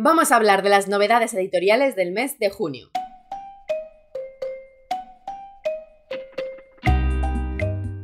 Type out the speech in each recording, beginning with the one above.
Vamos a hablar de las novedades editoriales del mes de junio.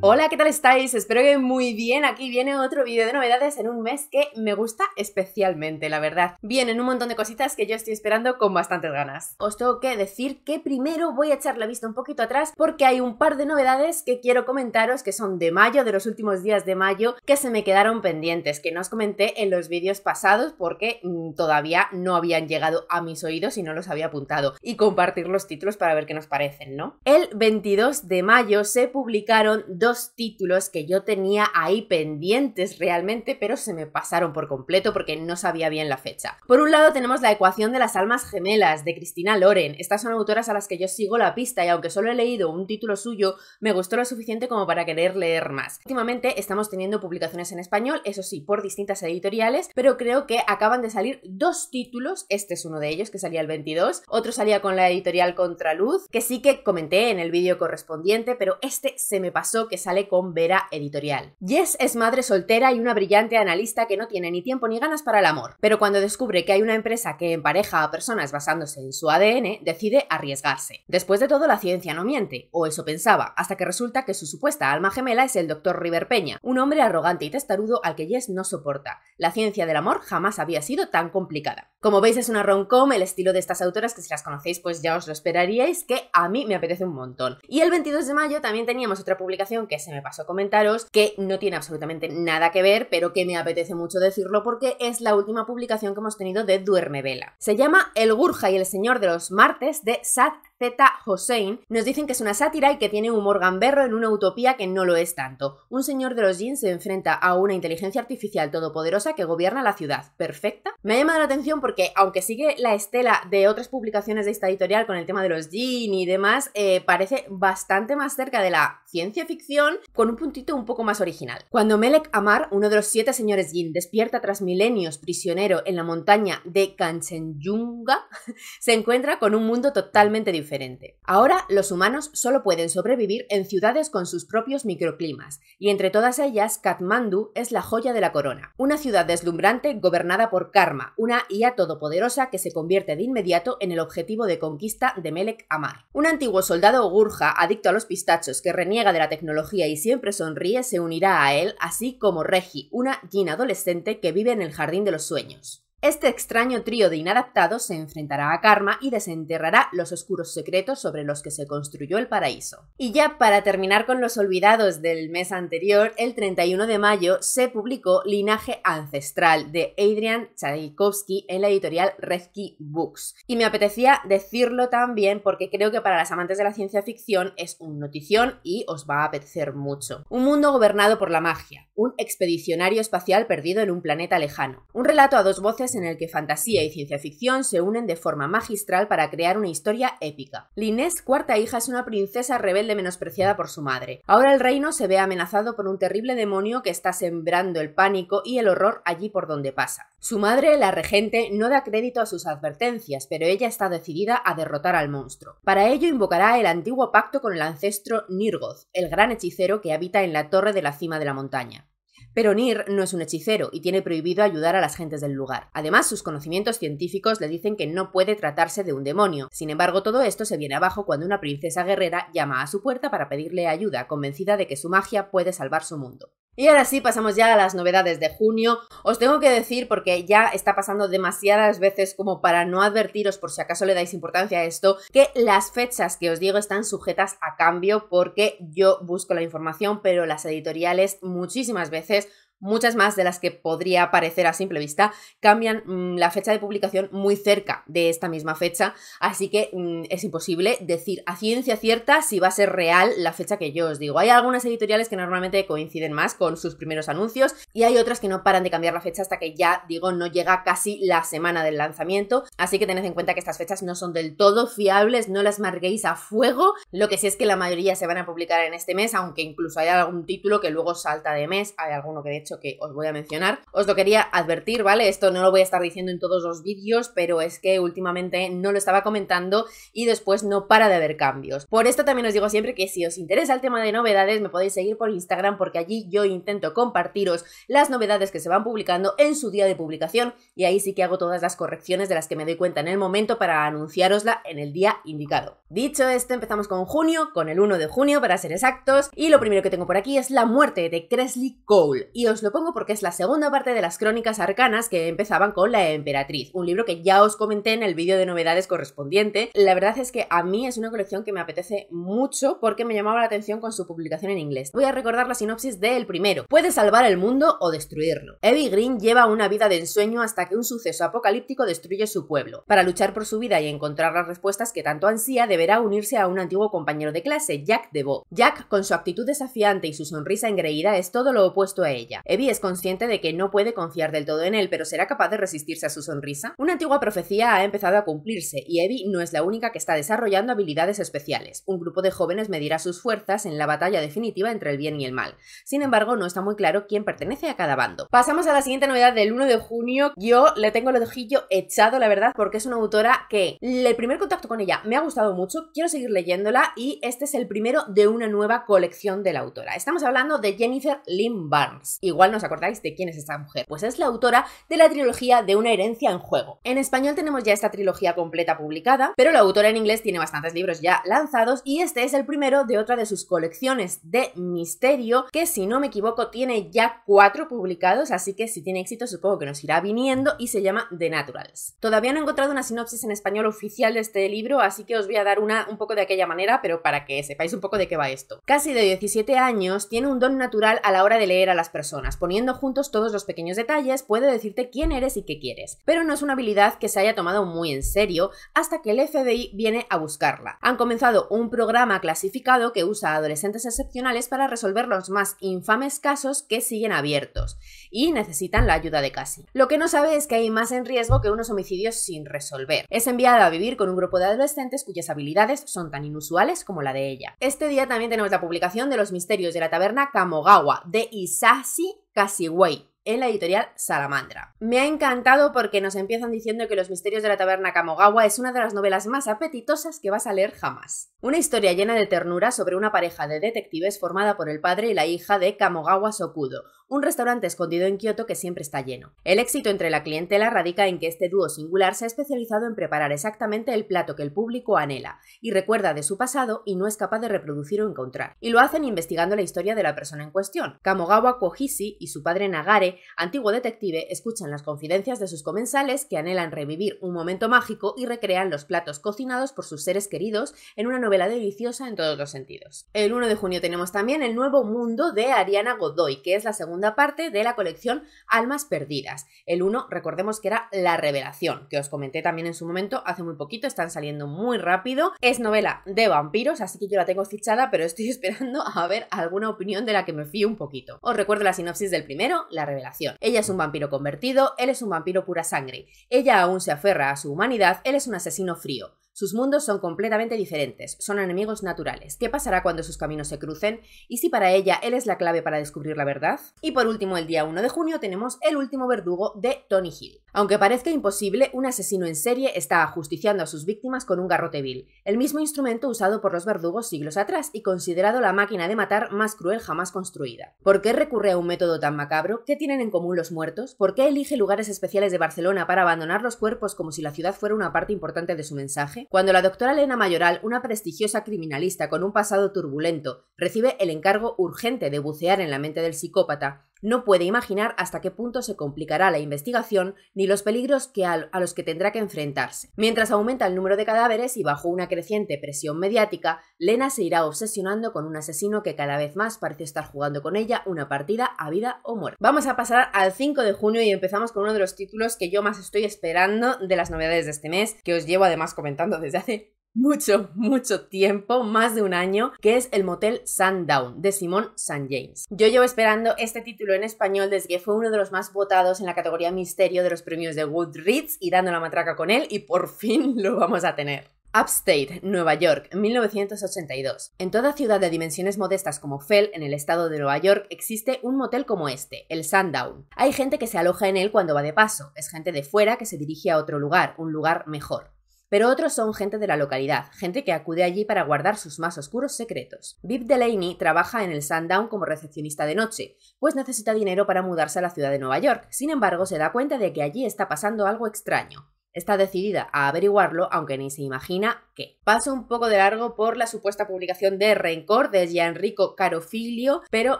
Hola, ¿qué tal estáis? Espero que muy bien. Aquí viene otro vídeo de novedades en un mes que me gusta especialmente, la verdad. Vienen un montón de cositas que yo estoy esperando con bastantes ganas. Os tengo que decir que primero voy a echar la vista un poquito atrás porque hay un par de novedades que quiero comentaros que son de mayo, de los últimos días de mayo, que se me quedaron pendientes, que no os comenté en los vídeos pasados porque mm, todavía no habían llegado a mis oídos y no los había apuntado. Y compartir los títulos para ver qué nos parecen, ¿no? El 22 de mayo se publicaron dos títulos que yo tenía ahí pendientes realmente, pero se me pasaron por completo porque no sabía bien la fecha. Por un lado tenemos La ecuación de las almas gemelas de Cristina Loren. Estas son autoras a las que yo sigo la pista y aunque solo he leído un título suyo, me gustó lo suficiente como para querer leer más. Últimamente estamos teniendo publicaciones en español, eso sí, por distintas editoriales, pero creo que acaban de salir dos títulos, este es uno de ellos que salía el 22, otro salía con la editorial Contraluz, que sí que comenté en el vídeo correspondiente, pero este se me pasó que sale con Vera Editorial. Jess es madre soltera y una brillante analista que no tiene ni tiempo ni ganas para el amor, pero cuando descubre que hay una empresa que empareja a personas basándose en su ADN, decide arriesgarse. Después de todo, la ciencia no miente, o eso pensaba, hasta que resulta que su supuesta alma gemela es el Dr. River Peña, un hombre arrogante y testarudo al que Jess no soporta. La ciencia del amor jamás había sido tan complicada. Como veis, es una rom-com, el estilo de estas autoras que si las conocéis pues ya os lo esperaríais, que a mí me apetece un montón. Y el 22 de mayo también teníamos otra publicación que se me pasó comentaros, que no tiene absolutamente nada que ver, pero que me apetece mucho decirlo porque es la última publicación que hemos tenido de Duerme Vela. Se llama El Gurja y el Señor de los Martes de Sat Z. Hossein, nos dicen que es una sátira y que tiene humor gamberro en una utopía que no lo es tanto. Un señor de los jeans se enfrenta a una inteligencia artificial todopoderosa que gobierna la ciudad. ¿Perfecta? Me ha llamado la atención porque, aunque sigue la estela de otras publicaciones de esta editorial con el tema de los jeans y demás, eh, parece bastante más cerca de la ciencia ficción con un puntito un poco más original. Cuando Melek Amar, uno de los siete señores Jin, despierta tras milenios prisionero en la montaña de Kanchenjunga, se encuentra con un mundo totalmente diferente diferente. Ahora, los humanos solo pueden sobrevivir en ciudades con sus propios microclimas, y entre todas ellas, Kathmandu es la joya de la corona, una ciudad deslumbrante gobernada por Karma, una IA todopoderosa que se convierte de inmediato en el objetivo de conquista de Melek Amar. Un antiguo soldado Gurja, adicto a los pistachos, que reniega de la tecnología y siempre sonríe, se unirá a él, así como Regi, una Jin adolescente que vive en el Jardín de los Sueños. Este extraño trío de inadaptados se enfrentará a Karma y desenterrará los oscuros secretos sobre los que se construyó el paraíso. Y ya para terminar con los olvidados del mes anterior, el 31 de mayo se publicó Linaje Ancestral de Adrian Tchaikovsky en la editorial Redsky Books. Y me apetecía decirlo también porque creo que para las amantes de la ciencia ficción es un notición y os va a apetecer mucho. Un mundo gobernado por la magia, un expedicionario espacial perdido en un planeta lejano, un relato a dos voces en el que fantasía y ciencia ficción se unen de forma magistral para crear una historia épica. Linés, cuarta hija, es una princesa rebelde menospreciada por su madre. Ahora el reino se ve amenazado por un terrible demonio que está sembrando el pánico y el horror allí por donde pasa. Su madre, la regente, no da crédito a sus advertencias, pero ella está decidida a derrotar al monstruo. Para ello invocará el antiguo pacto con el ancestro Nirgoth, el gran hechicero que habita en la torre de la cima de la montaña. Pero Nir no es un hechicero y tiene prohibido ayudar a las gentes del lugar. Además, sus conocimientos científicos le dicen que no puede tratarse de un demonio. Sin embargo, todo esto se viene abajo cuando una princesa guerrera llama a su puerta para pedirle ayuda, convencida de que su magia puede salvar su mundo. Y ahora sí, pasamos ya a las novedades de junio. Os tengo que decir, porque ya está pasando demasiadas veces como para no advertiros por si acaso le dais importancia a esto, que las fechas que os digo están sujetas a cambio porque yo busco la información, pero las editoriales muchísimas veces muchas más de las que podría parecer a simple vista, cambian mm, la fecha de publicación muy cerca de esta misma fecha, así que mm, es imposible decir a ciencia cierta si va a ser real la fecha que yo os digo. Hay algunas editoriales que normalmente coinciden más con sus primeros anuncios y hay otras que no paran de cambiar la fecha hasta que ya, digo, no llega casi la semana del lanzamiento, así que tened en cuenta que estas fechas no son del todo fiables, no las marguéis a fuego, lo que sí es que la mayoría se van a publicar en este mes, aunque incluso hay algún título que luego salta de mes, hay alguno que de hecho que os voy a mencionar. Os lo quería advertir, ¿vale? Esto no lo voy a estar diciendo en todos los vídeos, pero es que últimamente no lo estaba comentando y después no para de haber cambios. Por esto también os digo siempre que si os interesa el tema de novedades, me podéis seguir por Instagram porque allí yo intento compartiros las novedades que se van publicando en su día de publicación y ahí sí que hago todas las correcciones de las que me doy cuenta en el momento para anunciárosla en el día indicado. Dicho esto, empezamos con junio, con el 1 de junio para ser exactos, y lo primero que tengo por aquí es la muerte de Cresley Cole, y os lo pongo porque es la segunda parte de las Crónicas Arcanas que empezaban con La Emperatriz, un libro que ya os comenté en el vídeo de novedades correspondiente. La verdad es que a mí es una colección que me apetece mucho porque me llamaba la atención con su publicación en inglés. Voy a recordar la sinopsis del primero. Puede salvar el mundo o destruirlo. Evie Green lleva una vida de ensueño hasta que un suceso apocalíptico destruye su pueblo. Para luchar por su vida y encontrar las respuestas que tanto ansía, deberá unirse a un antiguo compañero de clase, Jack DeVoe. Jack, con su actitud desafiante y su sonrisa engreída, es todo lo opuesto a ella. Evie es consciente de que no puede confiar del todo en él, pero ¿será capaz de resistirse a su sonrisa? Una antigua profecía ha empezado a cumplirse y Evie no es la única que está desarrollando habilidades especiales. Un grupo de jóvenes medirá sus fuerzas en la batalla definitiva entre el bien y el mal. Sin embargo, no está muy claro quién pertenece a cada bando. Pasamos a la siguiente novedad del 1 de junio. Yo le tengo el ojillo echado, la verdad, porque es una autora que el primer contacto con ella me ha gustado mucho, quiero seguir leyéndola y este es el primero de una nueva colección de la autora. Estamos hablando de Jennifer Lynn Barnes igual no os acordáis de quién es esta mujer. Pues es la autora de la trilogía de Una herencia en juego. En español tenemos ya esta trilogía completa publicada, pero la autora en inglés tiene bastantes libros ya lanzados y este es el primero de otra de sus colecciones de misterio que si no me equivoco tiene ya cuatro publicados, así que si tiene éxito supongo que nos irá viniendo y se llama The Naturals. Todavía no he encontrado una sinopsis en español oficial de este libro, así que os voy a dar una un poco de aquella manera, pero para que sepáis un poco de qué va esto. Casi de 17 años tiene un don natural a la hora de leer a las personas Poniendo juntos todos los pequeños detalles puede decirte quién eres y qué quieres. Pero no es una habilidad que se haya tomado muy en serio hasta que el FBI viene a buscarla. Han comenzado un programa clasificado que usa adolescentes excepcionales para resolver los más infames casos que siguen abiertos y necesitan la ayuda de Cassie. Lo que no sabe es que hay más en riesgo que unos homicidios sin resolver. Es enviada a vivir con un grupo de adolescentes cuyas habilidades son tan inusuales como la de ella. Este día también tenemos la publicación de Los misterios de la taberna Kamogawa de Isashi Kashiwei, en la editorial Salamandra. Me ha encantado porque nos empiezan diciendo que Los misterios de la taberna Kamogawa es una de las novelas más apetitosas que vas a leer jamás. Una historia llena de ternura sobre una pareja de detectives formada por el padre y la hija de Kamogawa Sokudo, un restaurante escondido en Kioto que siempre está lleno. El éxito entre la clientela radica en que este dúo singular se ha especializado en preparar exactamente el plato que el público anhela y recuerda de su pasado y no es capaz de reproducir o encontrar. Y lo hacen investigando la historia de la persona en cuestión. Kamogawa Kohisi y su padre Nagare, antiguo detective, escuchan las confidencias de sus comensales que anhelan revivir un momento mágico y recrean los platos cocinados por sus seres queridos en una novela deliciosa en todos los sentidos. El 1 de junio tenemos también El Nuevo Mundo de Ariana Godoy, que es la segunda parte de la colección Almas Perdidas. El 1, recordemos que era La Revelación, que os comenté también en su momento hace muy poquito, están saliendo muy rápido. Es novela de vampiros, así que yo la tengo fichada, pero estoy esperando a ver alguna opinión de la que me fío un poquito. Os recuerdo la sinopsis del primero, La Revelación. Ella es un vampiro convertido, él es un vampiro pura sangre. Ella aún se aferra a su humanidad, él es un asesino frío. Sus mundos son completamente diferentes, son enemigos naturales. ¿Qué pasará cuando sus caminos se crucen? ¿Y si para ella él es la clave para descubrir la verdad? Y por último, el día 1 de junio tenemos El último verdugo de Tony Hill. Aunque parezca imposible, un asesino en serie está ajusticiando a sus víctimas con un garrote vil, el mismo instrumento usado por los verdugos siglos atrás y considerado la máquina de matar más cruel jamás construida. ¿Por qué recurre a un método tan macabro? ¿Qué tienen en común los muertos? ¿Por qué elige lugares especiales de Barcelona para abandonar los cuerpos como si la ciudad fuera una parte importante de su mensaje? cuando la doctora Elena Mayoral, una prestigiosa criminalista con un pasado turbulento, recibe el encargo urgente de bucear en la mente del psicópata, no puede imaginar hasta qué punto se complicará la investigación ni los peligros que a, a los que tendrá que enfrentarse. Mientras aumenta el número de cadáveres y bajo una creciente presión mediática, Lena se irá obsesionando con un asesino que cada vez más parece estar jugando con ella una partida a vida o muerte. Vamos a pasar al 5 de junio y empezamos con uno de los títulos que yo más estoy esperando de las novedades de este mes, que os llevo además comentando desde hace mucho, mucho tiempo, más de un año, que es el motel Sundown de Simon St. James. Yo llevo esperando este título en español desde que fue uno de los más votados en la categoría misterio de los premios de Goodreads y dando la matraca con él y por fin lo vamos a tener. Upstate, Nueva York, 1982. En toda ciudad de dimensiones modestas como Fell, en el estado de Nueva York, existe un motel como este, el Sundown. Hay gente que se aloja en él cuando va de paso, es gente de fuera que se dirige a otro lugar, un lugar mejor pero otros son gente de la localidad, gente que acude allí para guardar sus más oscuros secretos. Viv Delaney trabaja en el Sundown como recepcionista de noche, pues necesita dinero para mudarse a la ciudad de Nueva York. Sin embargo, se da cuenta de que allí está pasando algo extraño está decidida a averiguarlo, aunque ni se imagina qué. Paso un poco de largo por la supuesta publicación de Rencor de Gianrico Carofilio, pero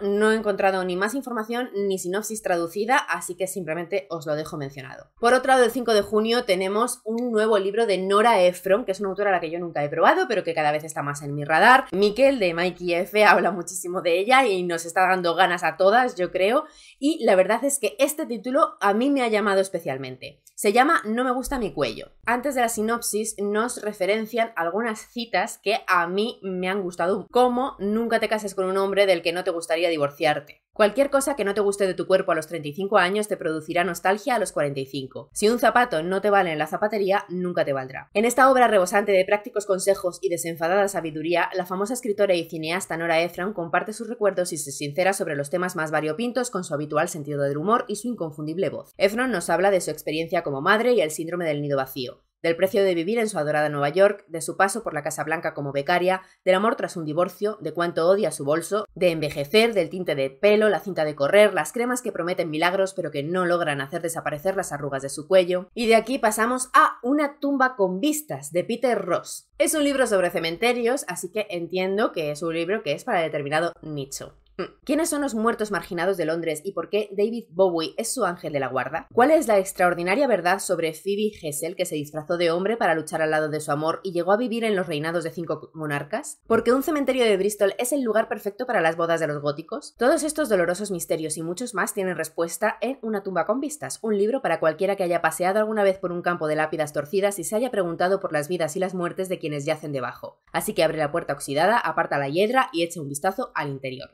no he encontrado ni más información ni sinopsis traducida, así que simplemente os lo dejo mencionado. Por otro lado, el 5 de junio tenemos un nuevo libro de Nora Ephron, que es una autora a la que yo nunca he probado, pero que cada vez está más en mi radar. Miquel de Mikey F habla muchísimo de ella y nos está dando ganas a todas, yo creo, y la verdad es que este título a mí me ha llamado especialmente. Se llama No me gusta cuello. Antes de la sinopsis nos referencian algunas citas que a mí me han gustado, como nunca te cases con un hombre del que no te gustaría divorciarte. Cualquier cosa que no te guste de tu cuerpo a los 35 años te producirá nostalgia a los 45. Si un zapato no te vale en la zapatería, nunca te valdrá. En esta obra rebosante de prácticos consejos y desenfadada sabiduría, la famosa escritora y cineasta Nora Ephron comparte sus recuerdos y se sincera sobre los temas más variopintos con su habitual sentido del humor y su inconfundible voz. Ephron nos habla de su experiencia como madre y el síndrome de nido vacío, del precio de vivir en su adorada Nueva York, de su paso por la Casa Blanca como becaria, del amor tras un divorcio, de cuánto odia su bolso, de envejecer, del tinte de pelo, la cinta de correr, las cremas que prometen milagros pero que no logran hacer desaparecer las arrugas de su cuello. Y de aquí pasamos a Una tumba con vistas de Peter Ross. Es un libro sobre cementerios, así que entiendo que es un libro que es para determinado nicho. ¿Quiénes son los muertos marginados de Londres y por qué David Bowie es su ángel de la guarda? ¿Cuál es la extraordinaria verdad sobre Phoebe Hessel que se disfrazó de hombre para luchar al lado de su amor y llegó a vivir en los reinados de cinco monarcas? ¿Por qué un cementerio de Bristol es el lugar perfecto para las bodas de los góticos? Todos estos dolorosos misterios y muchos más tienen respuesta en Una tumba con vistas, un libro para cualquiera que haya paseado alguna vez por un campo de lápidas torcidas y se haya preguntado por las vidas y las muertes de quienes yacen debajo. Así que abre la puerta oxidada, aparta la hiedra y echa un vistazo al interior.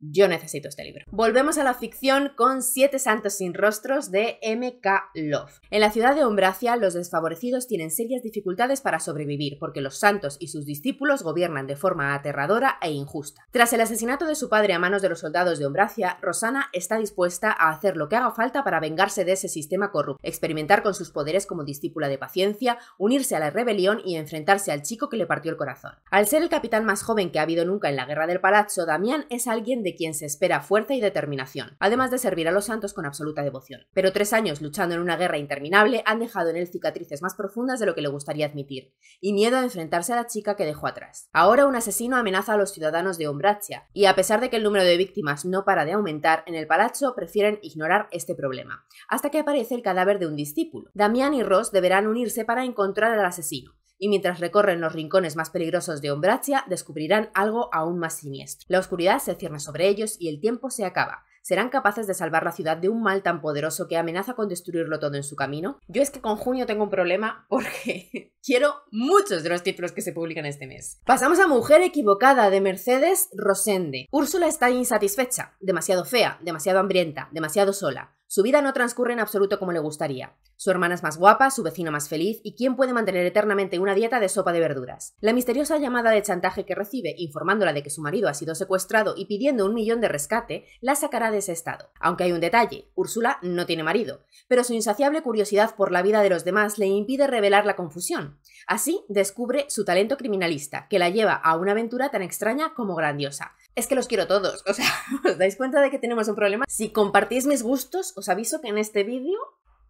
Yo necesito este libro. Volvemos a la ficción con Siete Santos sin Rostros de M.K. Love. En la ciudad de Umbracia, los desfavorecidos tienen serias dificultades para sobrevivir porque los santos y sus discípulos gobiernan de forma aterradora e injusta. Tras el asesinato de su padre a manos de los soldados de Umbracia, Rosana está dispuesta a hacer lo que haga falta para vengarse de ese sistema corrupto, experimentar con sus poderes como discípula de paciencia, unirse a la rebelión y enfrentarse al chico que le partió el corazón. Al ser el capitán más joven que ha habido nunca en la Guerra del Palazzo, Damián es alguien de quien se espera fuerza y determinación, además de servir a los santos con absoluta devoción. Pero tres años luchando en una guerra interminable han dejado en él cicatrices más profundas de lo que le gustaría admitir, y miedo a enfrentarse a la chica que dejó atrás. Ahora un asesino amenaza a los ciudadanos de Ombracia, y a pesar de que el número de víctimas no para de aumentar, en el palacio prefieren ignorar este problema, hasta que aparece el cadáver de un discípulo. Damián y Ross deberán unirse para encontrar al asesino, y mientras recorren los rincones más peligrosos de Ombracia descubrirán algo aún más siniestro. La oscuridad se cierne sobre ellos y el tiempo se acaba. ¿Serán capaces de salvar la ciudad de un mal tan poderoso que amenaza con destruirlo todo en su camino? Yo es que con junio tengo un problema porque quiero muchos de los títulos que se publican este mes. Pasamos a Mujer equivocada de Mercedes Rosende. Úrsula está insatisfecha, demasiado fea, demasiado hambrienta, demasiado sola. Su vida no transcurre en absoluto como le gustaría. Su hermana es más guapa, su vecino más feliz y quién puede mantener eternamente una dieta de sopa de verduras. La misteriosa llamada de chantaje que recibe, informándola de que su marido ha sido secuestrado y pidiendo un millón de rescate, la sacará de ese estado. Aunque hay un detalle, Úrsula no tiene marido, pero su insaciable curiosidad por la vida de los demás le impide revelar la confusión. Así descubre su talento criminalista, que la lleva a una aventura tan extraña como grandiosa es que los quiero todos. O sea, ¿os dais cuenta de que tenemos un problema? Si compartís mis gustos, os aviso que en este vídeo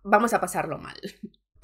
vamos a pasarlo mal.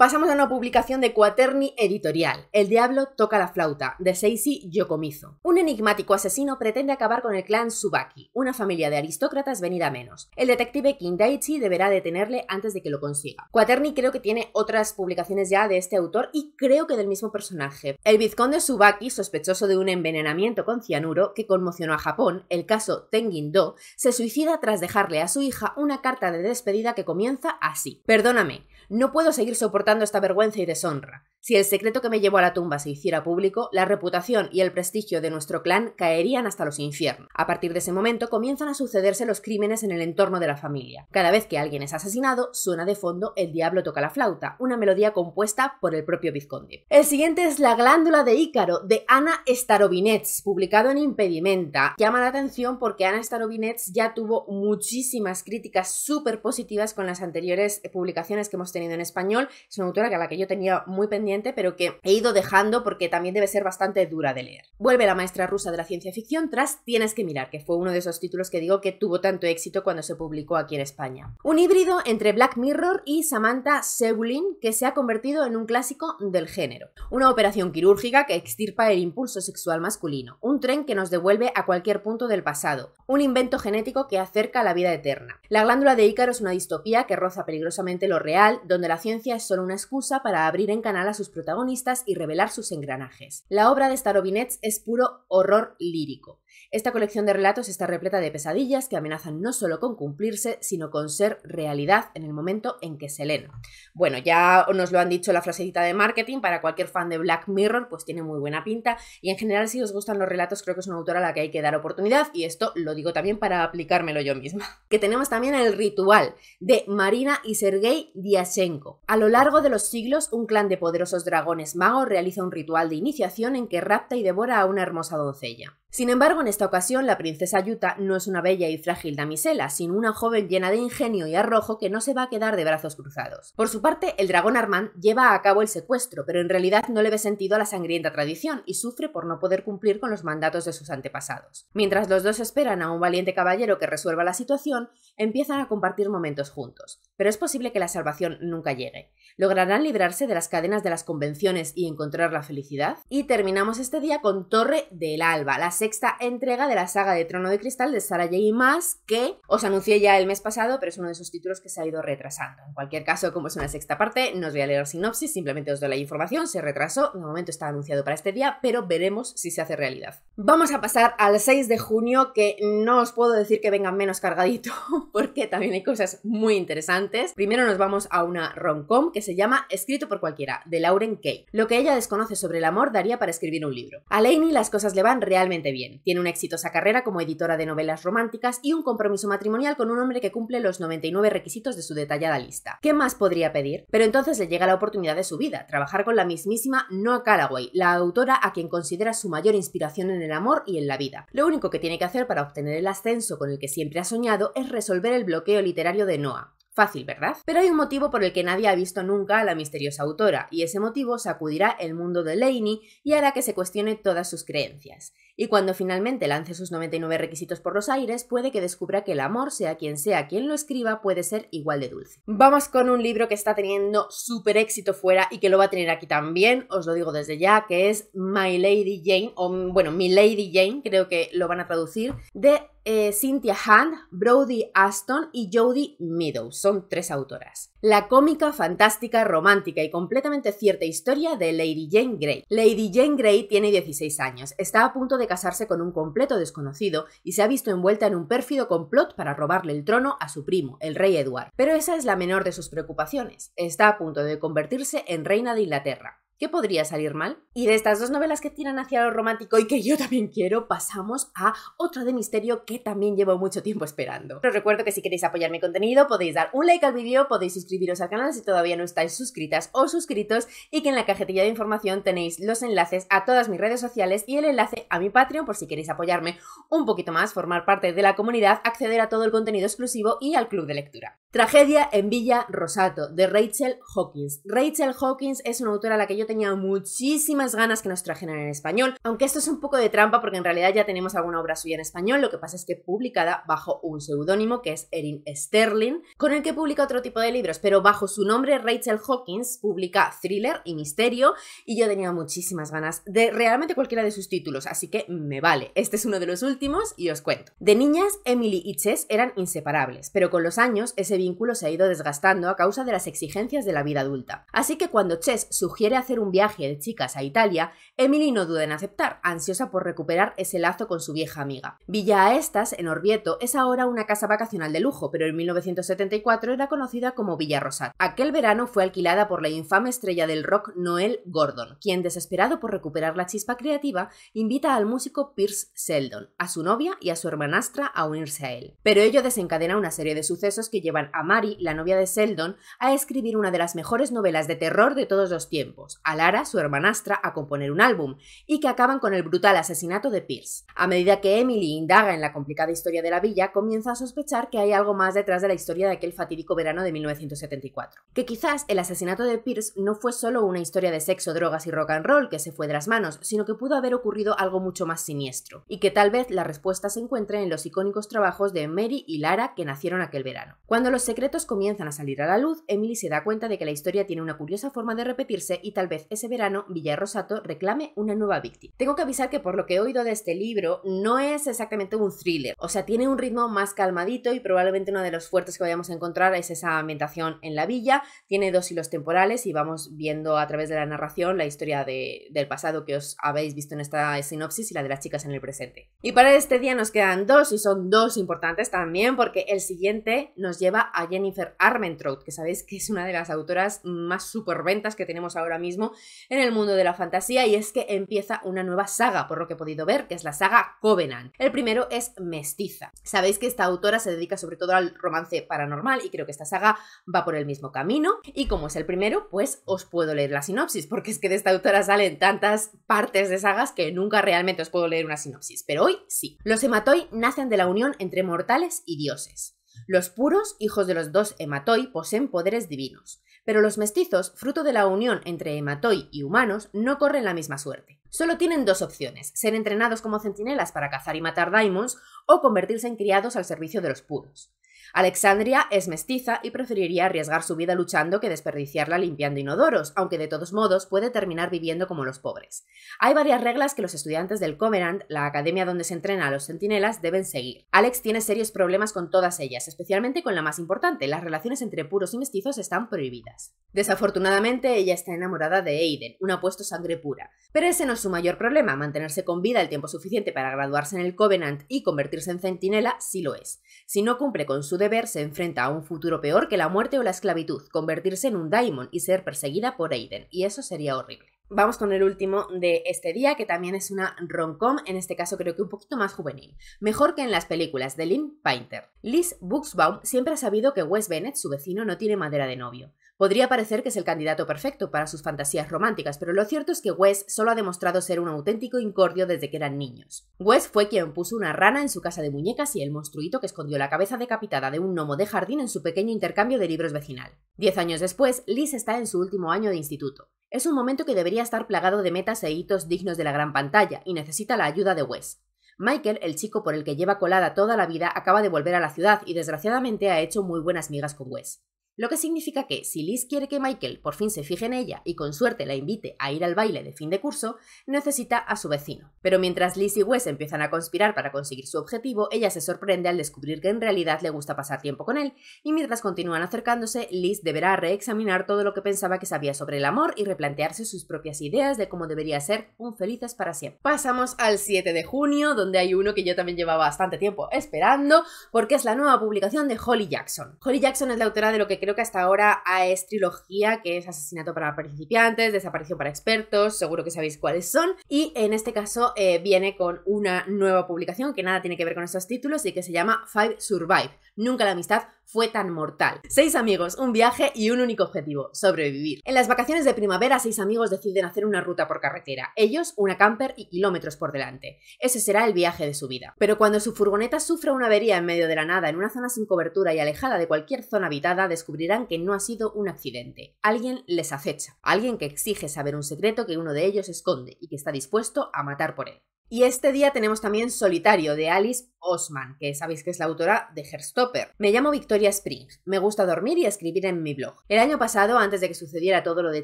Pasamos a una publicación de Quaterni Editorial, El Diablo toca la flauta, de Seishi Yokomizo. Un enigmático asesino pretende acabar con el clan Tsubaki, una familia de aristócratas venida menos. El detective Kindaichi deberá detenerle antes de que lo consiga. Quaterni creo que tiene otras publicaciones ya de este autor y creo que del mismo personaje. El vizconde Tsubaki, sospechoso de un envenenamiento con cianuro que conmocionó a Japón, el caso Tengin-do, se suicida tras dejarle a su hija una carta de despedida que comienza así. Perdóname, no puedo seguir soportando esta vergüenza y deshonra. Si el secreto que me llevó a la tumba se hiciera público, la reputación y el prestigio de nuestro clan caerían hasta los infiernos. A partir de ese momento comienzan a sucederse los crímenes en el entorno de la familia. Cada vez que alguien es asesinado, suena de fondo El diablo toca la flauta, una melodía compuesta por el propio Vizconde. El siguiente es La glándula de Ícaro, de Ana Starobinets, publicado en Impedimenta. Llama la atención porque Ana Starobinets ya tuvo muchísimas críticas súper positivas con las anteriores publicaciones que hemos tenido en español. Es una autora que a la que yo tenía muy pendiente, pero que he ido dejando porque también debe ser bastante dura de leer. Vuelve la maestra rusa de la ciencia ficción tras Tienes que mirar, que fue uno de esos títulos que digo que tuvo tanto éxito cuando se publicó aquí en España. Un híbrido entre Black Mirror y Samantha Sebulin, que se ha convertido en un clásico del género. Una operación quirúrgica que extirpa el impulso sexual masculino. Un tren que nos devuelve a cualquier punto del pasado. Un invento genético que acerca a la vida eterna. La glándula de Ícaro es una distopía que roza peligrosamente lo real, donde la ciencia es solo una excusa para abrir en canal a sus protagonistas y revelar sus engranajes. La obra de Starobinets es puro horror lírico. Esta colección de relatos está repleta de pesadillas que amenazan no solo con cumplirse, sino con ser realidad en el momento en que se leen. Bueno, ya nos lo han dicho la frasecita de marketing, para cualquier fan de Black Mirror, pues tiene muy buena pinta. Y en general, si os gustan los relatos, creo que es una autora a la que hay que dar oportunidad, y esto lo digo también para aplicármelo yo misma. Que tenemos también el ritual de Marina y Sergei Diashenko. A lo largo de los siglos, un clan de poderosos dragones magos realiza un ritual de iniciación en que rapta y devora a una hermosa doncella. Sin embargo, en esta ocasión la princesa Yuta no es una bella y frágil damisela, sino una joven llena de ingenio y arrojo que no se va a quedar de brazos cruzados. Por su parte, el dragón Armand lleva a cabo el secuestro, pero en realidad no le ve sentido a la sangrienta tradición y sufre por no poder cumplir con los mandatos de sus antepasados. Mientras los dos esperan a un valiente caballero que resuelva la situación, empiezan a compartir momentos juntos, pero es posible que la salvación nunca llegue. ¿Lograrán librarse de las cadenas de las convenciones y encontrar la felicidad? Y terminamos este día con Torre del Alba, la sexta entrega de la saga de Trono de Cristal de Sarah J. Maas, que os anuncié ya el mes pasado, pero es uno de esos títulos que se ha ido retrasando. En cualquier caso, como es una sexta parte, no os voy a leer la sinopsis, simplemente os doy la información, se retrasó, de momento está anunciado para este día, pero veremos si se hace realidad. Vamos a pasar al 6 de junio, que no os puedo decir que venga menos cargadito, porque también hay cosas muy interesantes. Primero nos vamos a una rom-com que se llama Escrito por cualquiera, de Lauren Kay. Lo que ella desconoce sobre el amor daría para escribir un libro. A Lainey las cosas le van realmente bien. Tiene una exitosa carrera como editora de novelas románticas y un compromiso matrimonial con un hombre que cumple los 99 requisitos de su detallada lista. ¿Qué más podría pedir? Pero entonces le llega la oportunidad de su vida, trabajar con la mismísima Noah Callaway, la autora a quien considera su mayor inspiración en el amor y en la vida. Lo único que tiene que hacer para obtener el ascenso con el que siempre ha soñado es resolver el bloqueo literario de Noah. Fácil, ¿verdad? Pero hay un motivo por el que nadie ha visto nunca a la misteriosa autora, y ese motivo sacudirá el mundo de Laney y hará que se cuestione todas sus creencias. Y cuando finalmente lance sus 99 requisitos por los aires, puede que descubra que el amor, sea quien sea quien lo escriba, puede ser igual de dulce. Vamos con un libro que está teniendo súper éxito fuera y que lo va a tener aquí también, os lo digo desde ya, que es My Lady Jane, o bueno, Mi Lady Jane, creo que lo van a traducir, de eh, Cynthia Hand, Brody Aston y Jodie Meadows. Son tres autoras. La cómica, fantástica, romántica y completamente cierta historia de Lady Jane Grey. Lady Jane Grey tiene 16 años, está a punto de casarse con un completo desconocido y se ha visto envuelta en un pérfido complot para robarle el trono a su primo, el rey Edward. Pero esa es la menor de sus preocupaciones. Está a punto de convertirse en reina de Inglaterra. ¿Qué podría salir mal? Y de estas dos novelas que tiran hacia lo romántico y que yo también quiero, pasamos a otra de misterio que también llevo mucho tiempo esperando. Os recuerdo que si queréis apoyar mi contenido podéis dar un like al vídeo, podéis suscribiros al canal si todavía no estáis suscritas o suscritos y que en la cajetilla de información tenéis los enlaces a todas mis redes sociales y el enlace a mi Patreon por si queréis apoyarme un poquito más, formar parte de la comunidad, acceder a todo el contenido exclusivo y al club de lectura. Tragedia en Villa Rosato de Rachel Hawkins. Rachel Hawkins es una autora a la que yo tenía muchísimas ganas que nos trajeran en español, aunque esto es un poco de trampa porque en realidad ya tenemos alguna obra suya en español, lo que pasa es que publicada bajo un seudónimo que es Erin Sterling, con el que publica otro tipo de libros, pero bajo su nombre Rachel Hawkins publica thriller y misterio y yo tenía muchísimas ganas de realmente cualquiera de sus títulos, así que me vale. Este es uno de los últimos y os cuento. De niñas, Emily y Chess eran inseparables, pero con los años ese vínculo se ha ido desgastando a causa de las exigencias de la vida adulta. Así que cuando Chess sugiere hacer un viaje de chicas a Italia, Emily no duda en aceptar, ansiosa por recuperar ese lazo con su vieja amiga. Villa Estas, en Orvieto, es ahora una casa vacacional de lujo, pero en 1974 era conocida como Villa Rosat. Aquel verano fue alquilada por la infame estrella del rock Noel Gordon, quien, desesperado por recuperar la chispa creativa, invita al músico Pierce Seldon, a su novia y a su hermanastra a unirse a él. Pero ello desencadena una serie de sucesos que llevan a Mary, la novia de Seldon, a escribir una de las mejores novelas de terror de todos los tiempos, a Lara, su hermanastra, a componer un álbum, y que acaban con el brutal asesinato de Pierce. A medida que Emily indaga en la complicada historia de la villa, comienza a sospechar que hay algo más detrás de la historia de aquel fatídico verano de 1974. Que quizás el asesinato de Pierce no fue solo una historia de sexo, drogas y rock and roll que se fue de las manos, sino que pudo haber ocurrido algo mucho más siniestro, y que tal vez la respuesta se encuentre en los icónicos trabajos de Mary y Lara que nacieron aquel verano. Cuando los secretos comienzan a salir a la luz, Emily se da cuenta de que la historia tiene una curiosa forma de repetirse y tal vez ese verano Villarrosato reclame una nueva víctima. Tengo que avisar que por lo que he oído de este libro no es exactamente un thriller, o sea, tiene un ritmo más calmadito y probablemente uno de los fuertes que vayamos a encontrar es esa ambientación en la villa, tiene dos hilos temporales y vamos viendo a través de la narración la historia del pasado que os habéis visto en esta sinopsis y la de las chicas en el presente. Y para este día nos quedan dos y son dos importantes también porque el siguiente nos lleva a Jennifer Armentrout, que sabéis que es una de las autoras más superventas que tenemos ahora mismo en el mundo de la fantasía y es que empieza una nueva saga, por lo que he podido ver, que es la saga Covenant. El primero es Mestiza. Sabéis que esta autora se dedica sobre todo al romance paranormal y creo que esta saga va por el mismo camino y como es el primero, pues os puedo leer la sinopsis, porque es que de esta autora salen tantas partes de sagas que nunca realmente os puedo leer una sinopsis, pero hoy sí. Los hematoi nacen de la unión entre mortales y dioses. Los puros, hijos de los dos hematoi, poseen poderes divinos. Pero los mestizos, fruto de la unión entre hematoi y humanos, no corren la misma suerte. Solo tienen dos opciones, ser entrenados como centinelas para cazar y matar daimons o convertirse en criados al servicio de los puros. Alexandria es mestiza y preferiría arriesgar su vida luchando que desperdiciarla limpiando inodoros, aunque de todos modos puede terminar viviendo como los pobres. Hay varias reglas que los estudiantes del Covenant, la academia donde se entrena a los centinelas, deben seguir. Alex tiene serios problemas con todas ellas, especialmente con la más importante, las relaciones entre puros y mestizos están prohibidas. Desafortunadamente, ella está enamorada de Aiden, un apuesto sangre pura. Pero ese no es su mayor problema, mantenerse con vida el tiempo suficiente para graduarse en el Covenant y convertirse en centinela sí lo es. Si no cumple con su Weber se enfrenta a un futuro peor que la muerte o la esclavitud, convertirse en un daimon y ser perseguida por Aiden, y eso sería horrible vamos con el último de este día, que también es una rom-com, en este caso creo que un poquito más juvenil, mejor que en las películas de Lynn Painter. Liz Buxbaum siempre ha sabido que Wes Bennett, su vecino, no tiene madera de novio. Podría parecer que es el candidato perfecto para sus fantasías románticas, pero lo cierto es que Wes solo ha demostrado ser un auténtico incordio desde que eran niños. Wes fue quien puso una rana en su casa de muñecas y el monstruito que escondió la cabeza decapitada de un gnomo de jardín en su pequeño intercambio de libros vecinal. Diez años después, Liz está en su último año de instituto. Es un momento que debería estar plagado de metas e hitos dignos de la gran pantalla, y necesita la ayuda de Wes. Michael, el chico por el que lleva colada toda la vida, acaba de volver a la ciudad y desgraciadamente ha hecho muy buenas migas con Wes. Lo que significa que si Liz quiere que Michael por fin se fije en ella y con suerte la invite a ir al baile de fin de curso, necesita a su vecino. Pero mientras Liz y Wes empiezan a conspirar para conseguir su objetivo, ella se sorprende al descubrir que en realidad le gusta pasar tiempo con él, y mientras continúan acercándose, Liz deberá reexaminar todo lo que pensaba que sabía sobre el amor y replantearse sus propias ideas de cómo debería ser un felices para siempre. Pasamos al 7 de junio, donde hay uno que yo también llevaba bastante tiempo esperando, porque es la nueva publicación de Holly Jackson. Holly Jackson es la autora de lo que creo que hasta ahora es trilogía, que es Asesinato para principiantes, Desaparición para expertos, seguro que sabéis cuáles son. Y en este caso eh, viene con una nueva publicación que nada tiene que ver con estos títulos y que se llama Five Survive. Nunca la amistad fue tan mortal. Seis amigos, un viaje y un único objetivo, sobrevivir. En las vacaciones de primavera, seis amigos deciden hacer una ruta por carretera, ellos una camper y kilómetros por delante. Ese será el viaje de su vida. Pero cuando su furgoneta sufre una avería en medio de la nada, en una zona sin cobertura y alejada de cualquier zona habitada, descubrirán que no ha sido un accidente. Alguien les acecha, alguien que exige saber un secreto que uno de ellos esconde y que está dispuesto a matar por él. Y este día tenemos también Solitario de Alice Osman, que sabéis que es la autora de Herstopper. Me llamo Victoria Spring, me gusta dormir y escribir en mi blog. El año pasado, antes de que sucediera todo lo de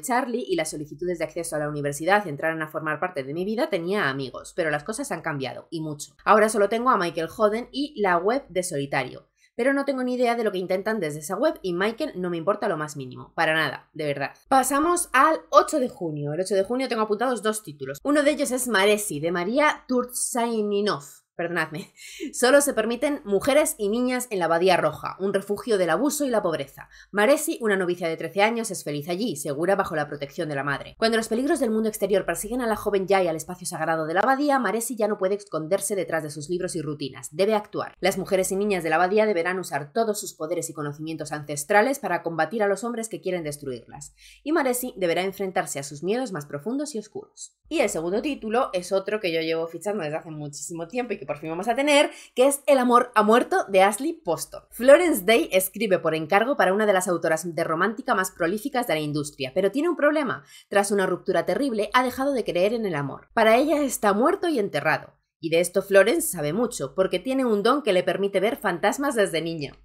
Charlie y las solicitudes de acceso a la universidad entraran a formar parte de mi vida, tenía amigos, pero las cosas han cambiado, y mucho. Ahora solo tengo a Michael Hoden y la web de Solitario pero no tengo ni idea de lo que intentan desde esa web y Michael no me importa lo más mínimo, para nada, de verdad. Pasamos al 8 de junio. El 8 de junio tengo apuntados dos títulos. Uno de ellos es Maresi, de María Turtsaininov perdonadme, solo se permiten mujeres y niñas en la Abadía Roja, un refugio del abuso y la pobreza. Maresi, una novicia de 13 años, es feliz allí, segura bajo la protección de la madre. Cuando los peligros del mundo exterior persiguen a la joven Jai al espacio sagrado de la abadía, Maresi ya no puede esconderse detrás de sus libros y rutinas, debe actuar. Las mujeres y niñas de la abadía deberán usar todos sus poderes y conocimientos ancestrales para combatir a los hombres que quieren destruirlas, y Maresi deberá enfrentarse a sus miedos más profundos y oscuros. Y el segundo título es otro que yo llevo fichando desde hace muchísimo tiempo y que por fin vamos a tener, que es El amor ha muerto de Ashley Postor. Florence Day escribe por encargo para una de las autoras de romántica más prolíficas de la industria, pero tiene un problema. Tras una ruptura terrible, ha dejado de creer en el amor. Para ella está muerto y enterrado. Y de esto Florence sabe mucho, porque tiene un don que le permite ver fantasmas desde niña.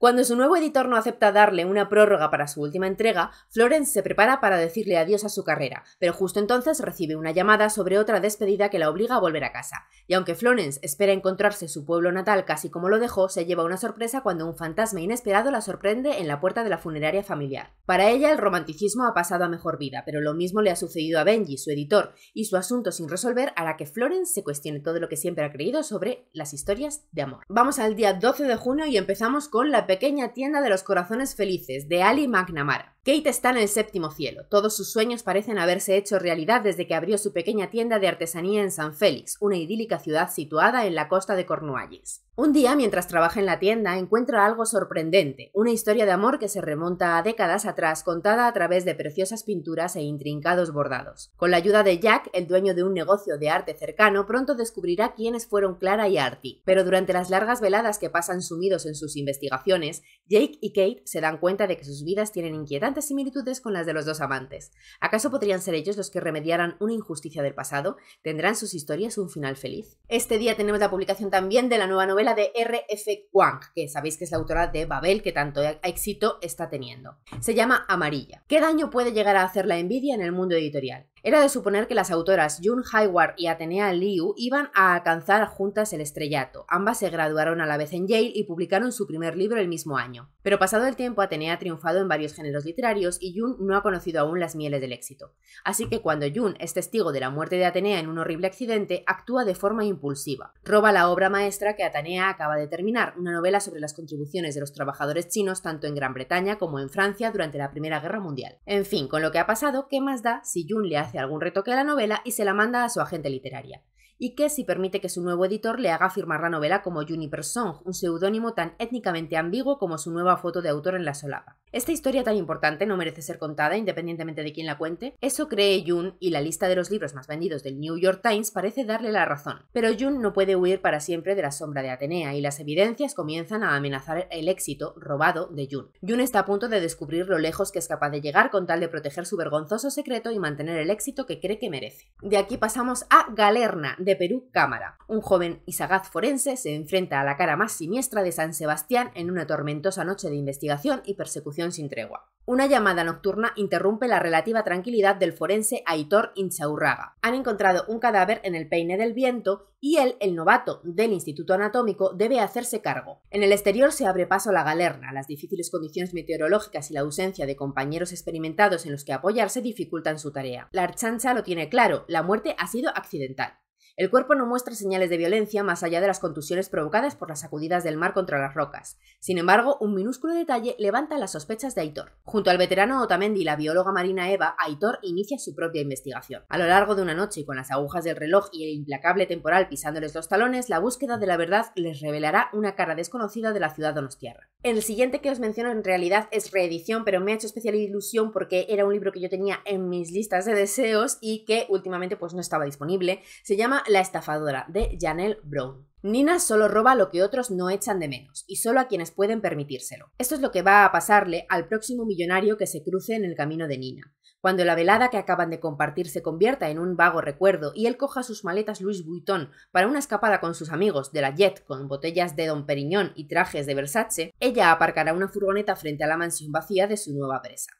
Cuando su nuevo editor no acepta darle una prórroga para su última entrega, Florence se prepara para decirle adiós a su carrera, pero justo entonces recibe una llamada sobre otra despedida que la obliga a volver a casa. Y aunque Florence espera encontrarse su pueblo natal casi como lo dejó, se lleva una sorpresa cuando un fantasma inesperado la sorprende en la puerta de la funeraria familiar. Para ella el romanticismo ha pasado a mejor vida, pero lo mismo le ha sucedido a Benji, su editor, y su asunto sin resolver hará que Florence se cuestione todo lo que siempre ha creído sobre las historias de amor. Vamos al día 12 de junio y empezamos con la pequeña tienda de los corazones felices de Ali McNamara. Kate está en el séptimo cielo. Todos sus sueños parecen haberse hecho realidad desde que abrió su pequeña tienda de artesanía en San Félix, una idílica ciudad situada en la costa de Cornualles. Un día, mientras trabaja en la tienda, encuentra algo sorprendente, una historia de amor que se remonta a décadas atrás, contada a través de preciosas pinturas e intrincados bordados. Con la ayuda de Jack, el dueño de un negocio de arte cercano, pronto descubrirá quiénes fueron Clara y Artie, pero durante las largas veladas que pasan sumidos en sus investigaciones, Jake y Kate se dan cuenta de que sus vidas tienen inquietantes similitudes con las de los dos amantes. ¿Acaso podrían ser ellos los que remediaran una injusticia del pasado? ¿Tendrán sus historias un final feliz? Este día tenemos la publicación también de la nueva novela de R.F. Wang, que sabéis que es la autora de Babel, que tanto e-, éxito está teniendo. Se llama Amarilla. ¿Qué daño puede llegar a hacer la envidia en el mundo editorial? Era de suponer que las autoras Jun Hayward y Atenea Liu iban a alcanzar juntas el estrellato. Ambas se graduaron a la vez en Yale y publicaron su primer libro el mismo año. Pero pasado el tiempo, Atenea ha triunfado en varios géneros literarios y Jun no ha conocido aún las mieles del éxito. Así que cuando Jun es testigo de la muerte de Atenea en un horrible accidente, actúa de forma impulsiva. Roba la obra maestra que Atenea acaba de terminar, una novela sobre las contribuciones de los trabajadores chinos tanto en Gran Bretaña como en Francia durante la Primera Guerra Mundial. En fin, con lo que ha pasado, ¿qué más da si Jun le hace hace algún retoque a la novela y se la manda a su agente literaria y que, si permite que su nuevo editor le haga firmar la novela como Juniper Song, un seudónimo tan étnicamente ambiguo como su nueva foto de autor en la solapa. Esta historia tan importante no merece ser contada independientemente de quién la cuente, eso cree Jun y la lista de los libros más vendidos del New York Times parece darle la razón. Pero Jun no puede huir para siempre de la sombra de Atenea y las evidencias comienzan a amenazar el éxito robado de Jun. Jun está a punto de descubrir lo lejos que es capaz de llegar con tal de proteger su vergonzoso secreto y mantener el éxito que cree que merece. De aquí pasamos a Galerna, Perú Cámara. Un joven y sagaz forense se enfrenta a la cara más siniestra de San Sebastián en una tormentosa noche de investigación y persecución sin tregua. Una llamada nocturna interrumpe la relativa tranquilidad del forense Aitor Inchaurraga. Han encontrado un cadáver en el peine del viento y él, el novato del Instituto Anatómico, debe hacerse cargo. En el exterior se abre paso la galerna. Las difíciles condiciones meteorológicas y la ausencia de compañeros experimentados en los que apoyarse dificultan su tarea. La archancha lo tiene claro, la muerte ha sido accidental. El cuerpo no muestra señales de violencia más allá de las contusiones provocadas por las sacudidas del mar contra las rocas. Sin embargo, un minúsculo detalle levanta las sospechas de Aitor. Junto al veterano Otamendi y la bióloga marina Eva, Aitor inicia su propia investigación. A lo largo de una noche con las agujas del reloj y el implacable temporal pisándoles los talones, la búsqueda de la verdad les revelará una cara desconocida de la ciudad donostiarra. El siguiente que os menciono en realidad es reedición, pero me ha hecho especial ilusión porque era un libro que yo tenía en mis listas de deseos y que últimamente pues no estaba disponible. Se llama la estafadora de Janelle Brown. Nina solo roba lo que otros no echan de menos, y solo a quienes pueden permitírselo. Esto es lo que va a pasarle al próximo millonario que se cruce en el camino de Nina. Cuando la velada que acaban de compartir se convierta en un vago recuerdo y él coja sus maletas Louis Vuitton para una escapada con sus amigos de la Jet con botellas de Don Periñón y trajes de Versace, ella aparcará una furgoneta frente a la mansión vacía de su nueva presa.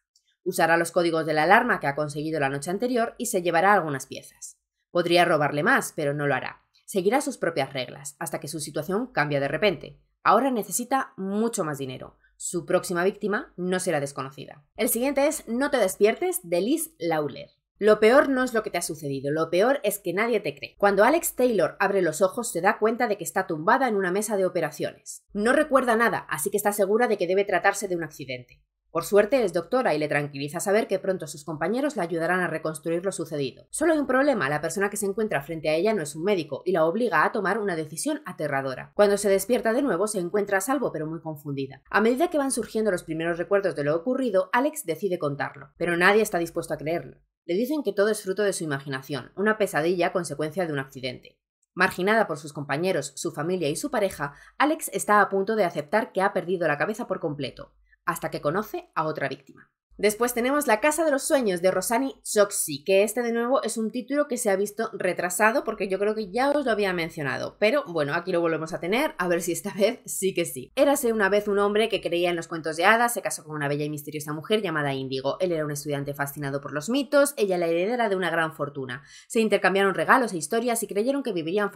Usará los códigos de la alarma que ha conseguido la noche anterior y se llevará algunas piezas. Podría robarle más, pero no lo hará. Seguirá sus propias reglas, hasta que su situación cambia de repente. Ahora necesita mucho más dinero. Su próxima víctima no será desconocida. El siguiente es No te despiertes de Liz Lawler. Lo peor no es lo que te ha sucedido, lo peor es que nadie te cree. Cuando Alex Taylor abre los ojos se da cuenta de que está tumbada en una mesa de operaciones. No recuerda nada, así que está segura de que debe tratarse de un accidente. Por suerte es doctora y le tranquiliza saber que pronto sus compañeros la ayudarán a reconstruir lo sucedido. Solo hay un problema, la persona que se encuentra frente a ella no es un médico y la obliga a tomar una decisión aterradora. Cuando se despierta de nuevo se encuentra a salvo pero muy confundida. A medida que van surgiendo los primeros recuerdos de lo ocurrido, Alex decide contarlo, pero nadie está dispuesto a creerlo. Le dicen que todo es fruto de su imaginación, una pesadilla consecuencia de un accidente. Marginada por sus compañeros, su familia y su pareja, Alex está a punto de aceptar que ha perdido la cabeza por completo hasta que conoce a otra víctima. Después tenemos La Casa de los Sueños de Rosani Choksi, que este de nuevo es un título que se ha visto retrasado porque yo creo que ya os lo había mencionado, pero bueno, aquí lo volvemos a tener, a ver si esta vez sí que sí. Érase una vez un hombre que creía en los cuentos de hadas, se casó con una bella y misteriosa mujer llamada Indigo. Él era un estudiante fascinado por los mitos, ella la heredera de una gran fortuna. Se intercambiaron regalos e historias y creyeron que vivirían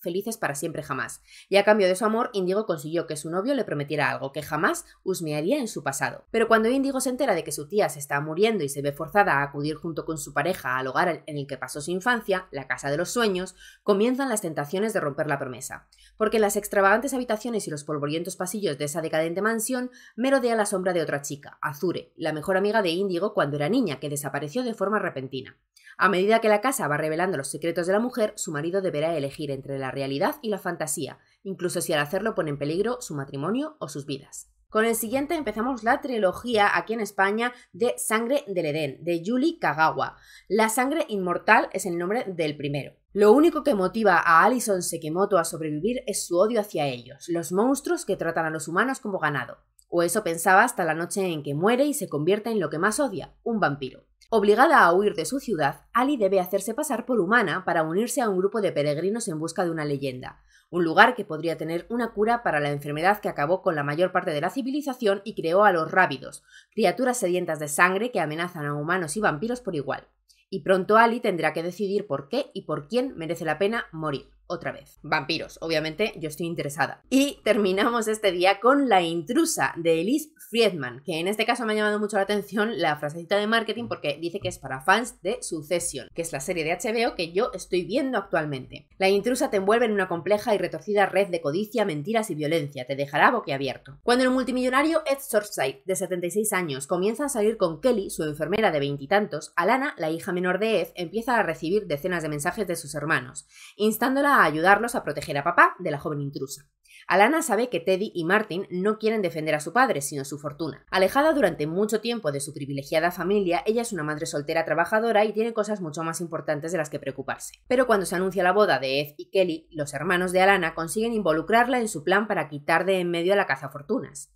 felices para siempre jamás. Y a cambio de su amor, Indigo consiguió que su novio le prometiera algo que jamás husmearía en su pasado. Pero cuando Indigo se entera de que su tía se está muriendo y se ve forzada a acudir junto con su pareja al hogar en el que pasó su infancia, la casa de los sueños, comienzan las tentaciones de romper la promesa. Porque las extravagantes habitaciones y los polvorientos pasillos de esa decadente mansión merodea la sombra de otra chica, Azure, la mejor amiga de Indigo cuando era niña, que desapareció de forma repentina. A medida que la casa va revelando los secretos de la mujer, su marido deberá elegir entre la realidad y la fantasía, incluso si al hacerlo pone en peligro su matrimonio o sus vidas. Con el siguiente empezamos la trilogía aquí en España de Sangre del Edén, de Yuli Kagawa. La sangre inmortal es el nombre del primero. Lo único que motiva a Alison Sekimoto a sobrevivir es su odio hacia ellos, los monstruos que tratan a los humanos como ganado o eso pensaba hasta la noche en que muere y se convierte en lo que más odia, un vampiro. Obligada a huir de su ciudad, Ali debe hacerse pasar por humana para unirse a un grupo de peregrinos en busca de una leyenda, un lugar que podría tener una cura para la enfermedad que acabó con la mayor parte de la civilización y creó a los rábidos, criaturas sedientas de sangre que amenazan a humanos y vampiros por igual. Y pronto Ali tendrá que decidir por qué y por quién merece la pena morir otra vez. Vampiros, obviamente yo estoy interesada. Y terminamos este día con La intrusa de Elise Friedman, que en este caso me ha llamado mucho la atención la frasecita de marketing porque dice que es para fans de Succession, que es la serie de HBO que yo estoy viendo actualmente. La intrusa te envuelve en una compleja y retorcida red de codicia, mentiras y violencia, te dejará boquiabierto. Cuando el multimillonario Ed Shortside, de 76 años, comienza a salir con Kelly, su enfermera de veintitantos, Alana, la hija menor de Ed, empieza a recibir decenas de mensajes de sus hermanos, instándola a ayudarnos ayudarlos a proteger a papá de la joven intrusa. Alana sabe que Teddy y Martin no quieren defender a su padre, sino su fortuna. Alejada durante mucho tiempo de su privilegiada familia, ella es una madre soltera trabajadora y tiene cosas mucho más importantes de las que preocuparse. Pero cuando se anuncia la boda de Ed y Kelly, los hermanos de Alana consiguen involucrarla en su plan para quitar de en medio a la caza fortunas.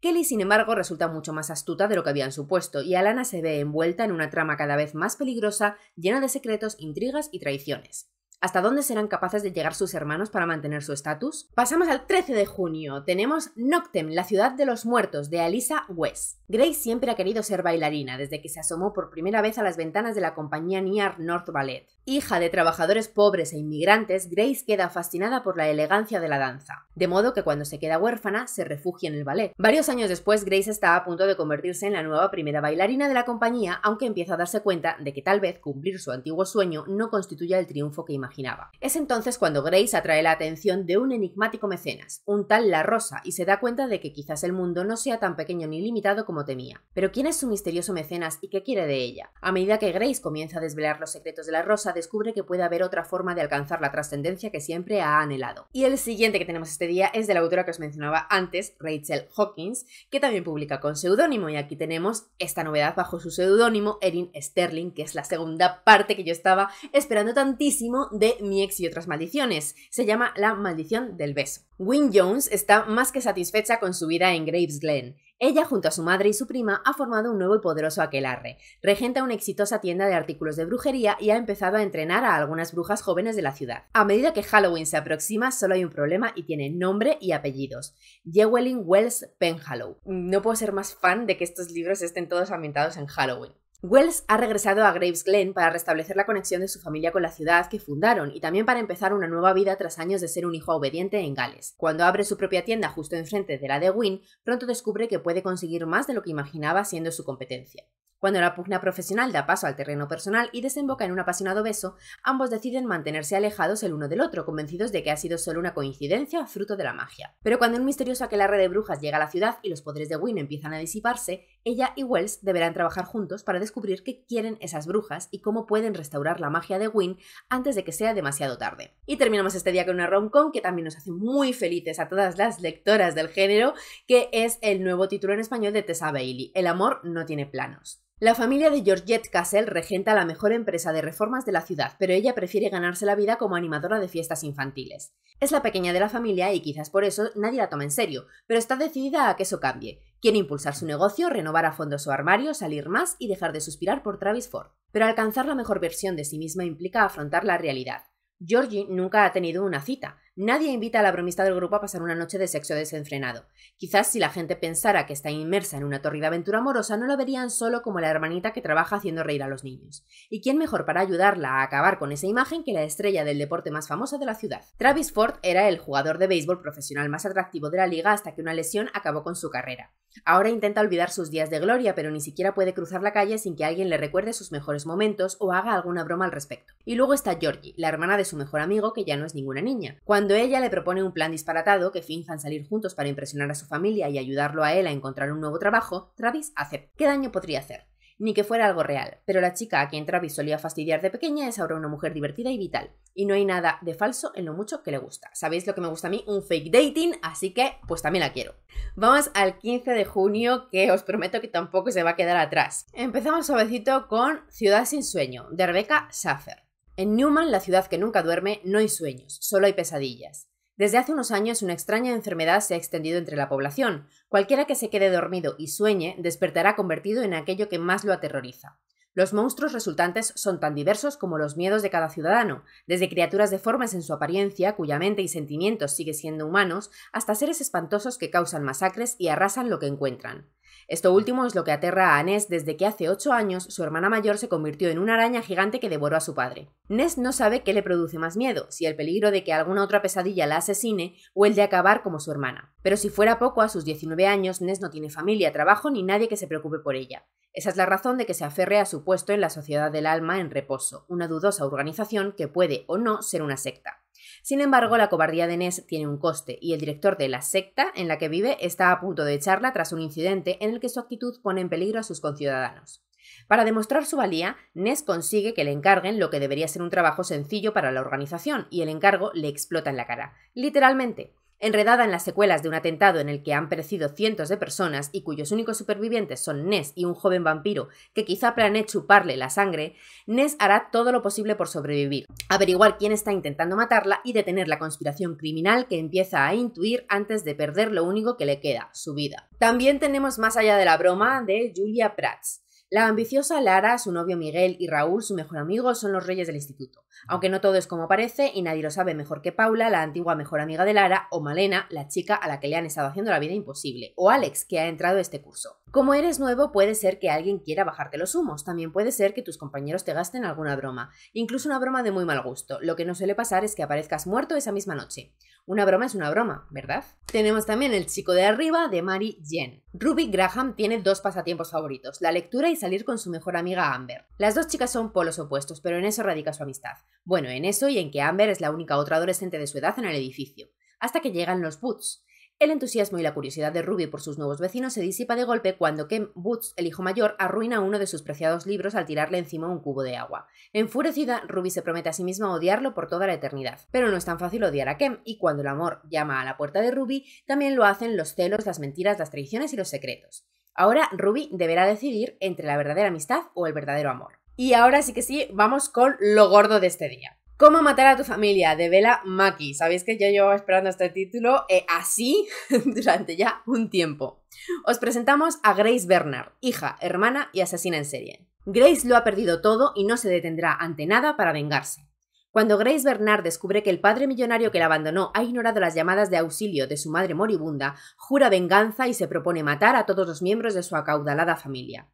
Kelly, sin embargo, resulta mucho más astuta de lo que habían supuesto, y Alana se ve envuelta en una trama cada vez más peligrosa, llena de secretos, intrigas y traiciones. ¿Hasta dónde serán capaces de llegar sus hermanos para mantener su estatus? Pasamos al 13 de junio. Tenemos Noctem, la ciudad de los muertos, de Alisa West. Grace siempre ha querido ser bailarina desde que se asomó por primera vez a las ventanas de la compañía Niar North Ballet. Hija de trabajadores pobres e inmigrantes, Grace queda fascinada por la elegancia de la danza, de modo que cuando se queda huérfana se refugia en el ballet. Varios años después, Grace está a punto de convertirse en la nueva primera bailarina de la compañía, aunque empieza a darse cuenta de que tal vez cumplir su antiguo sueño no constituya el triunfo que imaginaba. Es entonces cuando Grace atrae la atención de un enigmático mecenas, un tal La Rosa, y se da cuenta de que quizás el mundo no sea tan pequeño ni limitado como temía. Pero ¿quién es su misterioso mecenas y qué quiere de ella? A medida que Grace comienza a desvelar los secretos de La Rosa, descubre que puede haber otra forma de alcanzar la trascendencia que siempre ha anhelado. Y el siguiente que tenemos este día es de la autora que os mencionaba antes, Rachel Hawkins, que también publica con seudónimo y aquí tenemos esta novedad bajo su seudónimo Erin Sterling, que es la segunda parte que yo estaba esperando tantísimo de Mi ex y otras maldiciones. Se llama La maldición del beso. Wynne Jones está más que satisfecha con su vida en Graves Glen ella, junto a su madre y su prima, ha formado un nuevo y poderoso aquelarre. Regenta una exitosa tienda de artículos de brujería y ha empezado a entrenar a algunas brujas jóvenes de la ciudad. A medida que Halloween se aproxima, solo hay un problema y tiene nombre y apellidos. Jewelyn Wells Penhallow. No puedo ser más fan de que estos libros estén todos ambientados en Halloween. Wells ha regresado a Graves Glen para restablecer la conexión de su familia con la ciudad que fundaron y también para empezar una nueva vida tras años de ser un hijo obediente en Gales. Cuando abre su propia tienda justo enfrente de la de Wynne, pronto descubre que puede conseguir más de lo que imaginaba siendo su competencia. Cuando la pugna profesional da paso al terreno personal y desemboca en un apasionado beso, ambos deciden mantenerse alejados el uno del otro, convencidos de que ha sido solo una coincidencia fruto de la magia. Pero cuando un misterioso aquelarre de brujas llega a la ciudad y los poderes de Wynne empiezan a disiparse, ella y Wells deberán trabajar juntos para descubrir qué quieren esas brujas y cómo pueden restaurar la magia de Wynne antes de que sea demasiado tarde. Y terminamos este día con una rom-com que también nos hace muy felices a todas las lectoras del género, que es el nuevo título en español de Tessa Bailey, El amor no tiene planos. La familia de Georgette Castle regenta la mejor empresa de reformas de la ciudad, pero ella prefiere ganarse la vida como animadora de fiestas infantiles. Es la pequeña de la familia y quizás por eso nadie la toma en serio, pero está decidida a que eso cambie. Quiere impulsar su negocio, renovar a fondo su armario, salir más y dejar de suspirar por Travis Ford. Pero alcanzar la mejor versión de sí misma implica afrontar la realidad. Georgie nunca ha tenido una cita, Nadie invita a la bromista del grupo a pasar una noche de sexo desenfrenado. Quizás si la gente pensara que está inmersa en una torrida aventura amorosa, no la verían solo como la hermanita que trabaja haciendo reír a los niños. ¿Y quién mejor para ayudarla a acabar con esa imagen que la estrella del deporte más famosa de la ciudad? Travis Ford era el jugador de béisbol profesional más atractivo de la liga hasta que una lesión acabó con su carrera. Ahora intenta olvidar sus días de gloria, pero ni siquiera puede cruzar la calle sin que alguien le recuerde sus mejores momentos o haga alguna broma al respecto. Y luego está Georgie, la hermana de su mejor amigo que ya no es ninguna niña. Cuando cuando ella le propone un plan disparatado que finjan salir juntos para impresionar a su familia y ayudarlo a él a encontrar un nuevo trabajo, Travis acepta. ¿Qué daño podría hacer? Ni que fuera algo real, pero la chica a quien Travis solía fastidiar de pequeña es ahora una mujer divertida y vital, y no hay nada de falso en lo mucho que le gusta. ¿Sabéis lo que me gusta a mí? Un fake dating, así que pues también la quiero. Vamos al 15 de junio, que os prometo que tampoco se va a quedar atrás. Empezamos suavecito con Ciudad sin sueño, de Rebecca Schaffer. En Newman, la ciudad que nunca duerme, no hay sueños, solo hay pesadillas. Desde hace unos años una extraña enfermedad se ha extendido entre la población. Cualquiera que se quede dormido y sueñe despertará convertido en aquello que más lo aterroriza. Los monstruos resultantes son tan diversos como los miedos de cada ciudadano, desde criaturas deformes en su apariencia, cuya mente y sentimientos sigue siendo humanos, hasta seres espantosos que causan masacres y arrasan lo que encuentran. Esto último es lo que aterra a Ness desde que hace 8 años su hermana mayor se convirtió en una araña gigante que devoró a su padre. Ness no sabe qué le produce más miedo, si el peligro de que alguna otra pesadilla la asesine o el de acabar como su hermana. Pero si fuera poco, a sus 19 años Ness no tiene familia, trabajo ni nadie que se preocupe por ella. Esa es la razón de que se aferre a su puesto en la Sociedad del Alma en Reposo, una dudosa organización que puede o no ser una secta. Sin embargo, la cobardía de Ness tiene un coste y el director de la secta en la que vive está a punto de echarla tras un incidente en el que su actitud pone en peligro a sus conciudadanos. Para demostrar su valía, Ness consigue que le encarguen lo que debería ser un trabajo sencillo para la organización y el encargo le explota en la cara. Literalmente, enredada en las secuelas de un atentado en el que han perecido cientos de personas y cuyos únicos supervivientes son Ness y un joven vampiro que quizá planee chuparle la sangre, Ness hará todo lo posible por sobrevivir, averiguar quién está intentando matarla y detener la conspiración criminal que empieza a intuir antes de perder lo único que le queda, su vida. También tenemos más allá de la broma de Julia Prats la ambiciosa Lara, su novio Miguel y Raúl, su mejor amigo, son los reyes del instituto. Aunque no todo es como parece y nadie lo sabe mejor que Paula, la antigua mejor amiga de Lara, o Malena, la chica a la que le han estado haciendo la vida imposible, o Alex, que ha entrado este curso. Como eres nuevo, puede ser que alguien quiera bajarte los humos, también puede ser que tus compañeros te gasten alguna broma, incluso una broma de muy mal gusto. Lo que no suele pasar es que aparezcas muerto esa misma noche. Una broma es una broma, ¿verdad? Tenemos también el chico de arriba de Mary Jen. Ruby Graham tiene dos pasatiempos favoritos, la lectura y salir con su mejor amiga Amber. Las dos chicas son polos opuestos, pero en eso radica su amistad. Bueno, en eso y en que Amber es la única otra adolescente de su edad en el edificio, hasta que llegan los Boots, el entusiasmo y la curiosidad de Ruby por sus nuevos vecinos se disipa de golpe cuando Ken Boots, el hijo mayor, arruina uno de sus preciados libros al tirarle encima un cubo de agua. Enfurecida, Ruby se promete a sí misma odiarlo por toda la eternidad. Pero no es tan fácil odiar a Ken, y cuando el amor llama a la puerta de Ruby, también lo hacen los celos, las mentiras, las traiciones y los secretos. Ahora Ruby deberá decidir entre la verdadera amistad o el verdadero amor. Y ahora sí que sí, vamos con lo gordo de este día. Cómo matar a tu familia, de Bella Maki. Sabéis que yo llevaba esperando este título eh, así durante ya un tiempo. Os presentamos a Grace Bernard, hija, hermana y asesina en serie. Grace lo ha perdido todo y no se detendrá ante nada para vengarse. Cuando Grace Bernard descubre que el padre millonario que la abandonó ha ignorado las llamadas de auxilio de su madre moribunda, jura venganza y se propone matar a todos los miembros de su acaudalada familia.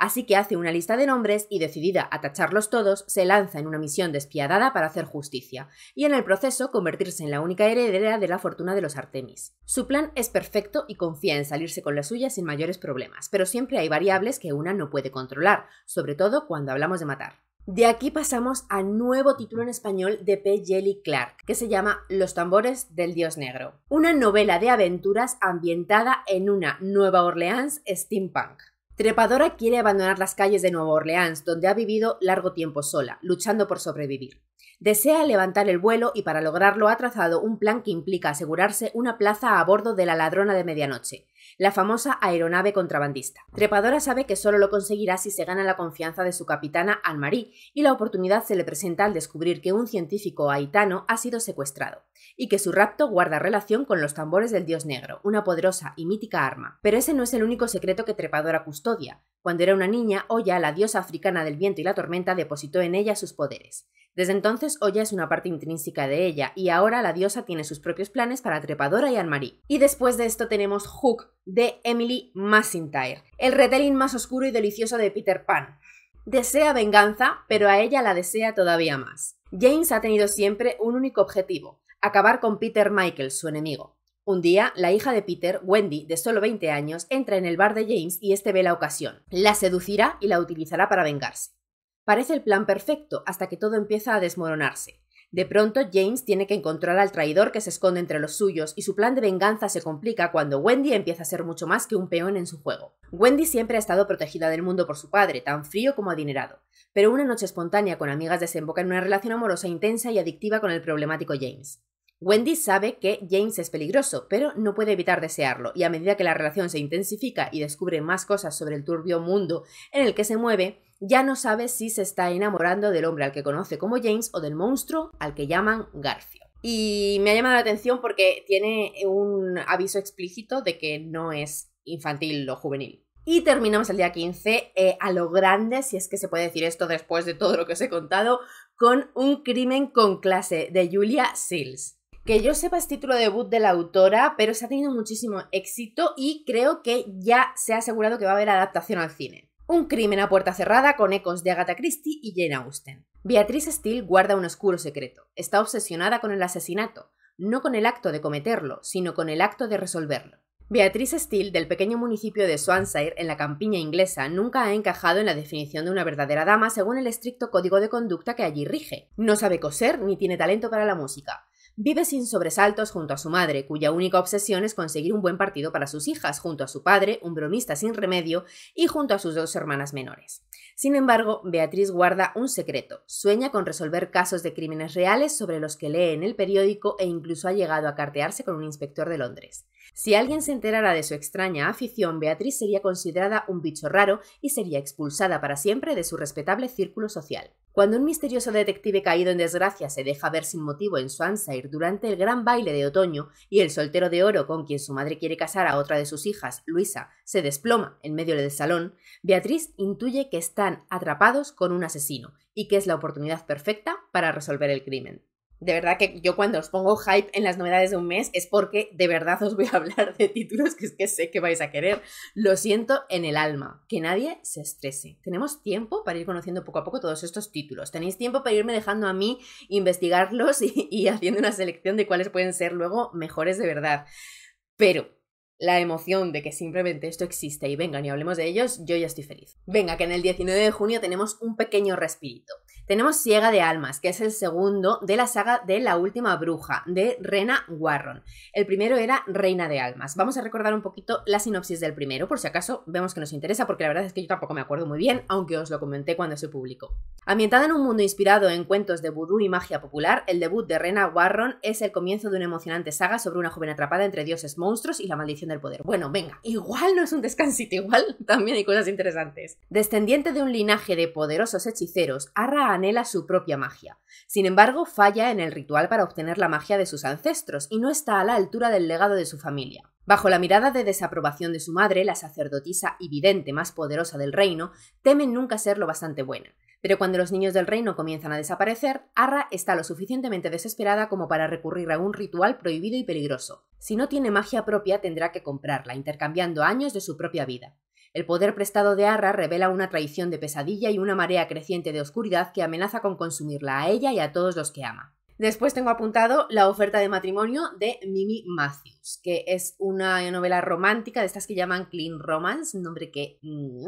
Así que hace una lista de nombres y decidida a tacharlos todos, se lanza en una misión despiadada para hacer justicia, y en el proceso convertirse en la única heredera de la fortuna de los Artemis. Su plan es perfecto y confía en salirse con la suya sin mayores problemas, pero siempre hay variables que una no puede controlar, sobre todo cuando hablamos de matar. De aquí pasamos a nuevo título en español de P. Jelly Clark, que se llama Los tambores del dios negro, una novela de aventuras ambientada en una Nueva Orleans steampunk. Trepadora quiere abandonar las calles de Nueva Orleans, donde ha vivido largo tiempo sola, luchando por sobrevivir. Desea levantar el vuelo y para lograrlo ha trazado un plan que implica asegurarse una plaza a bordo de la ladrona de medianoche, la famosa aeronave contrabandista. Trepadora sabe que solo lo conseguirá si se gana la confianza de su capitana Anne-Marie y la oportunidad se le presenta al descubrir que un científico haitano ha sido secuestrado y que su rapto guarda relación con los tambores del dios negro, una poderosa y mítica arma. Pero ese no es el único secreto que Trepadora custodia. Cuando era una niña, Oya, la diosa africana del viento y la tormenta, depositó en ella sus poderes. Desde entonces Oya es una parte intrínseca de ella y ahora la diosa tiene sus propios planes para Trepadora y Anne-Marie. Y después de esto tenemos Hook de Emily Massintire, el retelling más oscuro y delicioso de Peter Pan. Desea venganza, pero a ella la desea todavía más. James ha tenido siempre un único objetivo, acabar con Peter Michael, su enemigo. Un día, la hija de Peter, Wendy, de solo 20 años, entra en el bar de James y este ve la ocasión. La seducirá y la utilizará para vengarse. Parece el plan perfecto hasta que todo empieza a desmoronarse. De pronto, James tiene que encontrar al traidor que se esconde entre los suyos y su plan de venganza se complica cuando Wendy empieza a ser mucho más que un peón en su juego. Wendy siempre ha estado protegida del mundo por su padre, tan frío como adinerado, pero una noche espontánea con amigas desemboca en una relación amorosa intensa y adictiva con el problemático James. Wendy sabe que James es peligroso, pero no puede evitar desearlo, y a medida que la relación se intensifica y descubre más cosas sobre el turbio mundo en el que se mueve, ya no sabe si se está enamorando del hombre al que conoce como James o del monstruo al que llaman Garfio. Y me ha llamado la atención porque tiene un aviso explícito de que no es infantil o juvenil. Y terminamos el día 15 eh, a lo grande, si es que se puede decir esto después de todo lo que os he contado, con Un crimen con clase de Julia Sills. Que yo sepa es título de debut de la autora, pero se ha tenido muchísimo éxito y creo que ya se ha asegurado que va a haber adaptación al cine. Un crimen a puerta cerrada con ecos de Agatha Christie y Jane Austen. Beatriz Steele guarda un oscuro secreto. Está obsesionada con el asesinato, no con el acto de cometerlo, sino con el acto de resolverlo. Beatriz Steele, del pequeño municipio de Swanshire, en la campiña inglesa, nunca ha encajado en la definición de una verdadera dama según el estricto código de conducta que allí rige. No sabe coser ni tiene talento para la música. Vive sin sobresaltos junto a su madre, cuya única obsesión es conseguir un buen partido para sus hijas, junto a su padre, un bromista sin remedio, y junto a sus dos hermanas menores. Sin embargo, Beatriz guarda un secreto. Sueña con resolver casos de crímenes reales sobre los que lee en el periódico e incluso ha llegado a cartearse con un inspector de Londres. Si alguien se enterara de su extraña afición, Beatriz sería considerada un bicho raro y sería expulsada para siempre de su respetable círculo social. Cuando un misterioso detective caído en desgracia se deja ver sin motivo en Swansea durante el gran baile de otoño y el soltero de oro con quien su madre quiere casar a otra de sus hijas, Luisa, se desploma en medio del salón, Beatriz intuye que están atrapados con un asesino y que es la oportunidad perfecta para resolver el crimen de verdad que yo cuando os pongo hype en las novedades de un mes es porque de verdad os voy a hablar de títulos que es que sé que vais a querer. Lo siento en el alma, que nadie se estrese. Tenemos tiempo para ir conociendo poco a poco todos estos títulos. Tenéis tiempo para irme dejando a mí investigarlos y, haciendo una selección de cuáles pueden ser luego mejores de verdad. Pero la emoción de que simplemente esto existe y vengan y hablemos de ellos, yo ya estoy feliz. Venga, que en el 19 de junio tenemos un pequeño respirito. Tenemos Ciega de Almas, que es el segundo de la saga de La Última Bruja, de Rena Warron. El primero era Reina de Almas. Vamos a recordar un poquito la sinopsis del primero, por si acaso vemos que nos interesa, porque la verdad es que yo tampoco me acuerdo muy bien, aunque os lo comenté cuando se publicó. Ambientada en un mundo inspirado en cuentos de vudú y magia popular, el debut de Rena Warron es el comienzo de una emocionante saga sobre una joven atrapada entre dioses monstruos y la maldición del poder. Bueno, venga, igual no es un descansito, igual también hay cosas interesantes. Descendiente de un linaje de poderosos hechiceros, Arra anhela su propia magia. Sin embargo, falla en el ritual para obtener la magia de sus ancestros y no está a la altura del legado de su familia. Bajo la mirada de desaprobación de su madre, la sacerdotisa y vidente más poderosa del reino, temen nunca ser lo bastante buena. Pero cuando los niños del reino comienzan a desaparecer, Arra está lo suficientemente desesperada como para recurrir a un ritual prohibido y peligroso. Si no tiene magia propia, tendrá que comprarla, intercambiando años de su propia vida. El poder prestado de Arra revela una traición de pesadilla y una marea creciente de oscuridad que amenaza con consumirla a ella y a todos los que ama. Después tengo apuntado la oferta de matrimonio de Mimi Matthews, que es una novela romántica de estas que llaman Clean Romance, nombre que... Mm,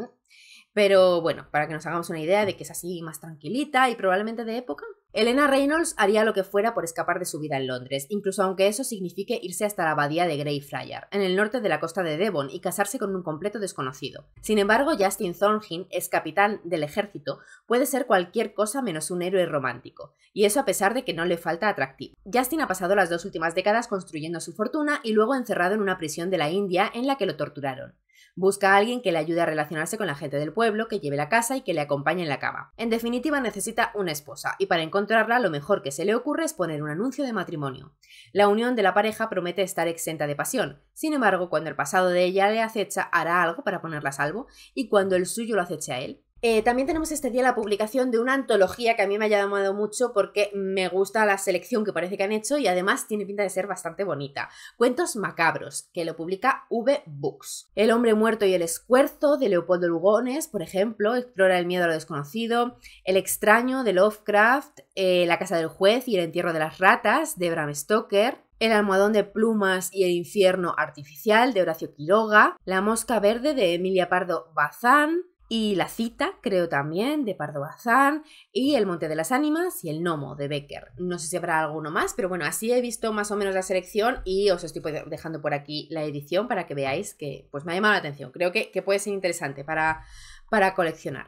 pero bueno, para que nos hagamos una idea de que es así más tranquilita y probablemente de época. Elena Reynolds haría lo que fuera por escapar de su vida en Londres, incluso aunque eso signifique irse hasta la abadía de Greyfriar, en el norte de la costa de Devon, y casarse con un completo desconocido. Sin embargo, Justin Thornhill, es capitán del ejército, puede ser cualquier cosa menos un héroe romántico, y eso a pesar de que no le falta atractivo. Justin ha pasado las dos últimas décadas construyendo su fortuna y luego encerrado en una prisión de la India en la que lo torturaron. Busca a alguien que le ayude a relacionarse con la gente del pueblo, que lleve la casa y que le acompañe en la cama. En definitiva, necesita una esposa, y para encontrarla lo mejor que se le ocurre es poner un anuncio de matrimonio. La unión de la pareja promete estar exenta de pasión, sin embargo, cuando el pasado de ella le acecha, hará algo para ponerla a salvo, y cuando el suyo lo aceche a él, eh, también tenemos este día la publicación de una antología que a mí me ha llamado mucho porque me gusta la selección que parece que han hecho y además tiene pinta de ser bastante bonita. Cuentos macabros, que lo publica V Books. El hombre muerto y el escuerzo de Leopoldo Lugones, por ejemplo, explora el miedo a lo desconocido, El extraño de Lovecraft, eh, La casa del juez y el entierro de las ratas de Bram Stoker, el almohadón de plumas y el infierno artificial de Horacio Quiroga, La mosca verde de Emilia Pardo Bazán, y La Cita, creo también, de Pardo Bazán, y El Monte de las Ánimas y El Nomo de Becker. No sé si habrá alguno más, pero bueno, así he visto más o menos la selección y os estoy dejando por aquí la edición para que veáis que pues me ha llamado la atención. Creo que, que puede ser interesante para, para coleccionar.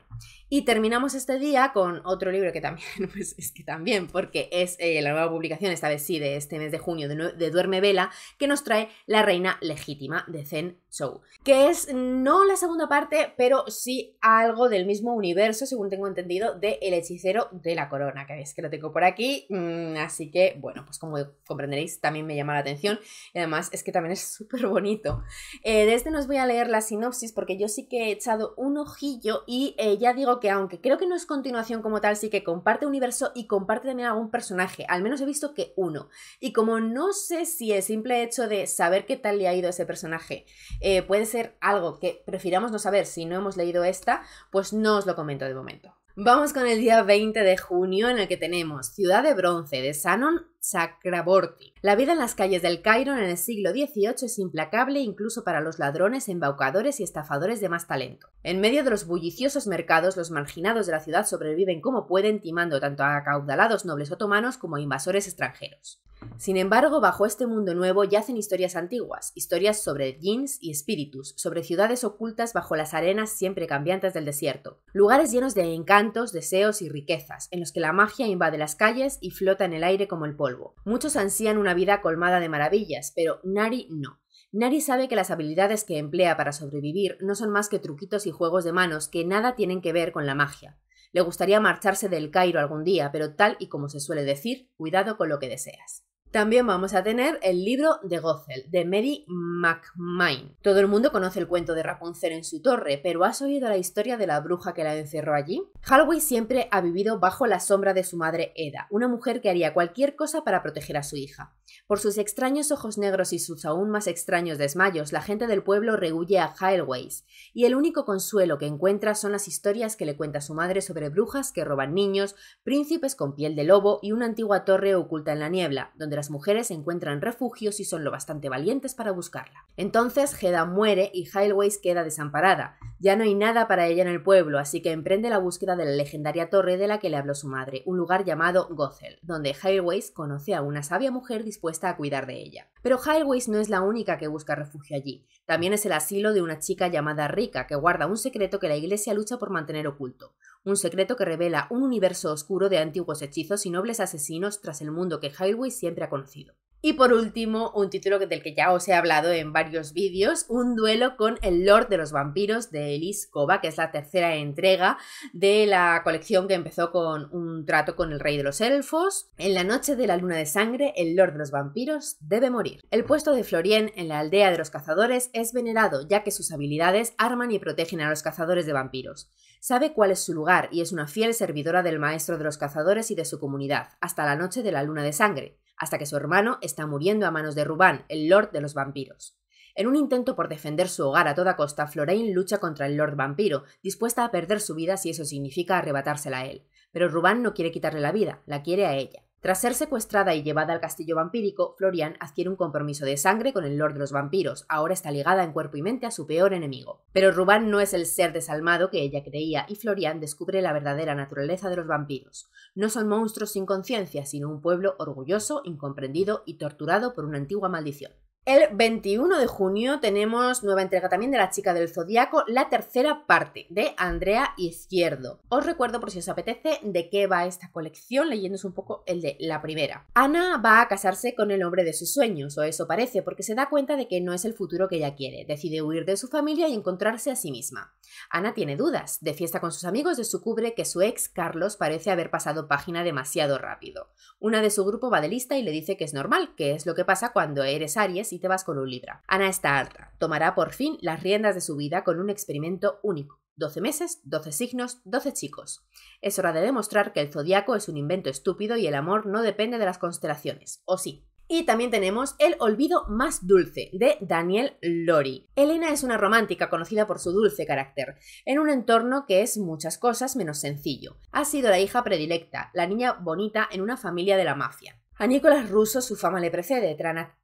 Y terminamos este día con otro libro que también, pues es que también, porque es eh, la nueva publicación, esta vez sí, de este mes de junio, de, Duerme Vela, que nos trae La Reina Legítima de Zen Show, que es no la segunda parte, pero sí algo del mismo universo, según tengo entendido, de El Hechicero de la Corona, que veis que lo tengo por aquí, mm, así que bueno, pues como comprenderéis, también me llama la atención y además es que también es súper bonito. Eh, de este nos voy a leer la sinopsis porque yo sí que he echado un ojillo y eh, ya digo que aunque creo que no es continuación como tal, sí que comparte universo y comparte también algún personaje, al menos he visto que uno. Y como no sé si el simple hecho de saber qué tal le ha ido a ese personaje eh, puede ser algo que prefiramos no saber si no hemos leído esta, pues no os lo comento de momento. Vamos con el día 20 de junio en el que tenemos Ciudad de Bronce de Sanon Sacraborti. La vida en las calles del Cairo en el siglo XVIII es implacable incluso para los ladrones, embaucadores y estafadores de más talento. En medio de los bulliciosos mercados, los marginados de la ciudad sobreviven como pueden timando tanto a acaudalados nobles otomanos como a invasores extranjeros. Sin embargo, bajo este mundo nuevo yacen historias antiguas, historias sobre jeans y espíritus, sobre ciudades ocultas bajo las arenas siempre cambiantes del desierto, lugares llenos de encantos, deseos y riquezas, en los que la magia invade las calles y flota en el aire como el polvo. Muchos ansían una vida colmada de maravillas, pero Nari no. Nari sabe que las habilidades que emplea para sobrevivir no son más que truquitos y juegos de manos que nada tienen que ver con la magia. Le gustaría marcharse del Cairo algún día, pero tal y como se suele decir, cuidado con lo que deseas. También vamos a tener el libro de Gothel, de Mary McMahon. Todo el mundo conoce el cuento de Rapunzel en su torre, pero ¿has oído la historia de la bruja que la encerró allí? Halway siempre ha vivido bajo la sombra de su madre Eda, una mujer que haría cualquier cosa para proteger a su hija. Por sus extraños ojos negros y sus aún más extraños desmayos, la gente del pueblo rehuye a Halways, y el único consuelo que encuentra son las historias que le cuenta su madre sobre brujas que roban niños, príncipes con piel de lobo y una antigua torre oculta en la niebla, donde las las mujeres encuentran refugios y son lo bastante valientes para buscarla. Entonces Heda muere y Highways queda desamparada. Ya no hay nada para ella en el pueblo, así que emprende la búsqueda de la legendaria torre de la que le habló su madre, un lugar llamado Gothel, donde Highways conoce a una sabia mujer dispuesta a cuidar de ella. Pero Highways no es la única que busca refugio allí. También es el asilo de una chica llamada Rika, que guarda un secreto que la iglesia lucha por mantener oculto un secreto que revela un universo oscuro de antiguos hechizos y nobles asesinos tras el mundo que Highway siempre ha conocido. Y por último, un título del que ya os he hablado en varios vídeos, un duelo con El Lord de los Vampiros de Elis Kova, que es la tercera entrega de la colección que empezó con un trato con el Rey de los Elfos. En la noche de la Luna de Sangre, El Lord de los Vampiros debe morir. El puesto de Florien en la aldea de los cazadores es venerado, ya que sus habilidades arman y protegen a los cazadores de vampiros. Sabe cuál es su lugar y es una fiel servidora del maestro de los cazadores y de su comunidad, hasta la noche de la Luna de Sangre hasta que su hermano está muriendo a manos de Rubán, el Lord de los Vampiros. En un intento por defender su hogar a toda costa, Florain lucha contra el Lord Vampiro, dispuesta a perder su vida si eso significa arrebatársela a él. Pero Rubán no quiere quitarle la vida, la quiere a ella. Tras ser secuestrada y llevada al castillo vampírico, Florian adquiere un compromiso de sangre con el Lord de los Vampiros, ahora está ligada en cuerpo y mente a su peor enemigo. Pero Rubán no es el ser desalmado que ella creía y Florian descubre la verdadera naturaleza de los vampiros. No son monstruos sin conciencia, sino un pueblo orgulloso, incomprendido y torturado por una antigua maldición. El 21 de junio tenemos nueva entrega también de La chica del zodiaco, la tercera parte de Andrea Izquierdo. Os recuerdo por si os apetece de qué va esta colección, leyéndose un poco el de la primera. Ana va a casarse con el hombre de sus sueños, o eso parece, porque se da cuenta de que no es el futuro que ella quiere. Decide huir de su familia y encontrarse a sí misma. Ana tiene dudas. De fiesta con sus amigos descubre que su ex Carlos parece haber pasado página demasiado rápido. Una de su grupo va de lista y le dice que es normal, que es lo que pasa cuando eres Aries te vas con un Libra. Ana está alta, Tomará por fin las riendas de su vida con un experimento único. 12 meses, 12 signos, 12 chicos. Es hora de demostrar que el zodiaco es un invento estúpido y el amor no depende de las constelaciones, o sí. Y también tenemos El olvido más dulce de Daniel Lori. Elena es una romántica conocida por su dulce carácter, en un entorno que es muchas cosas menos sencillo. Ha sido la hija predilecta, la niña bonita en una familia de la mafia. A Nicolás Russo su fama le precede,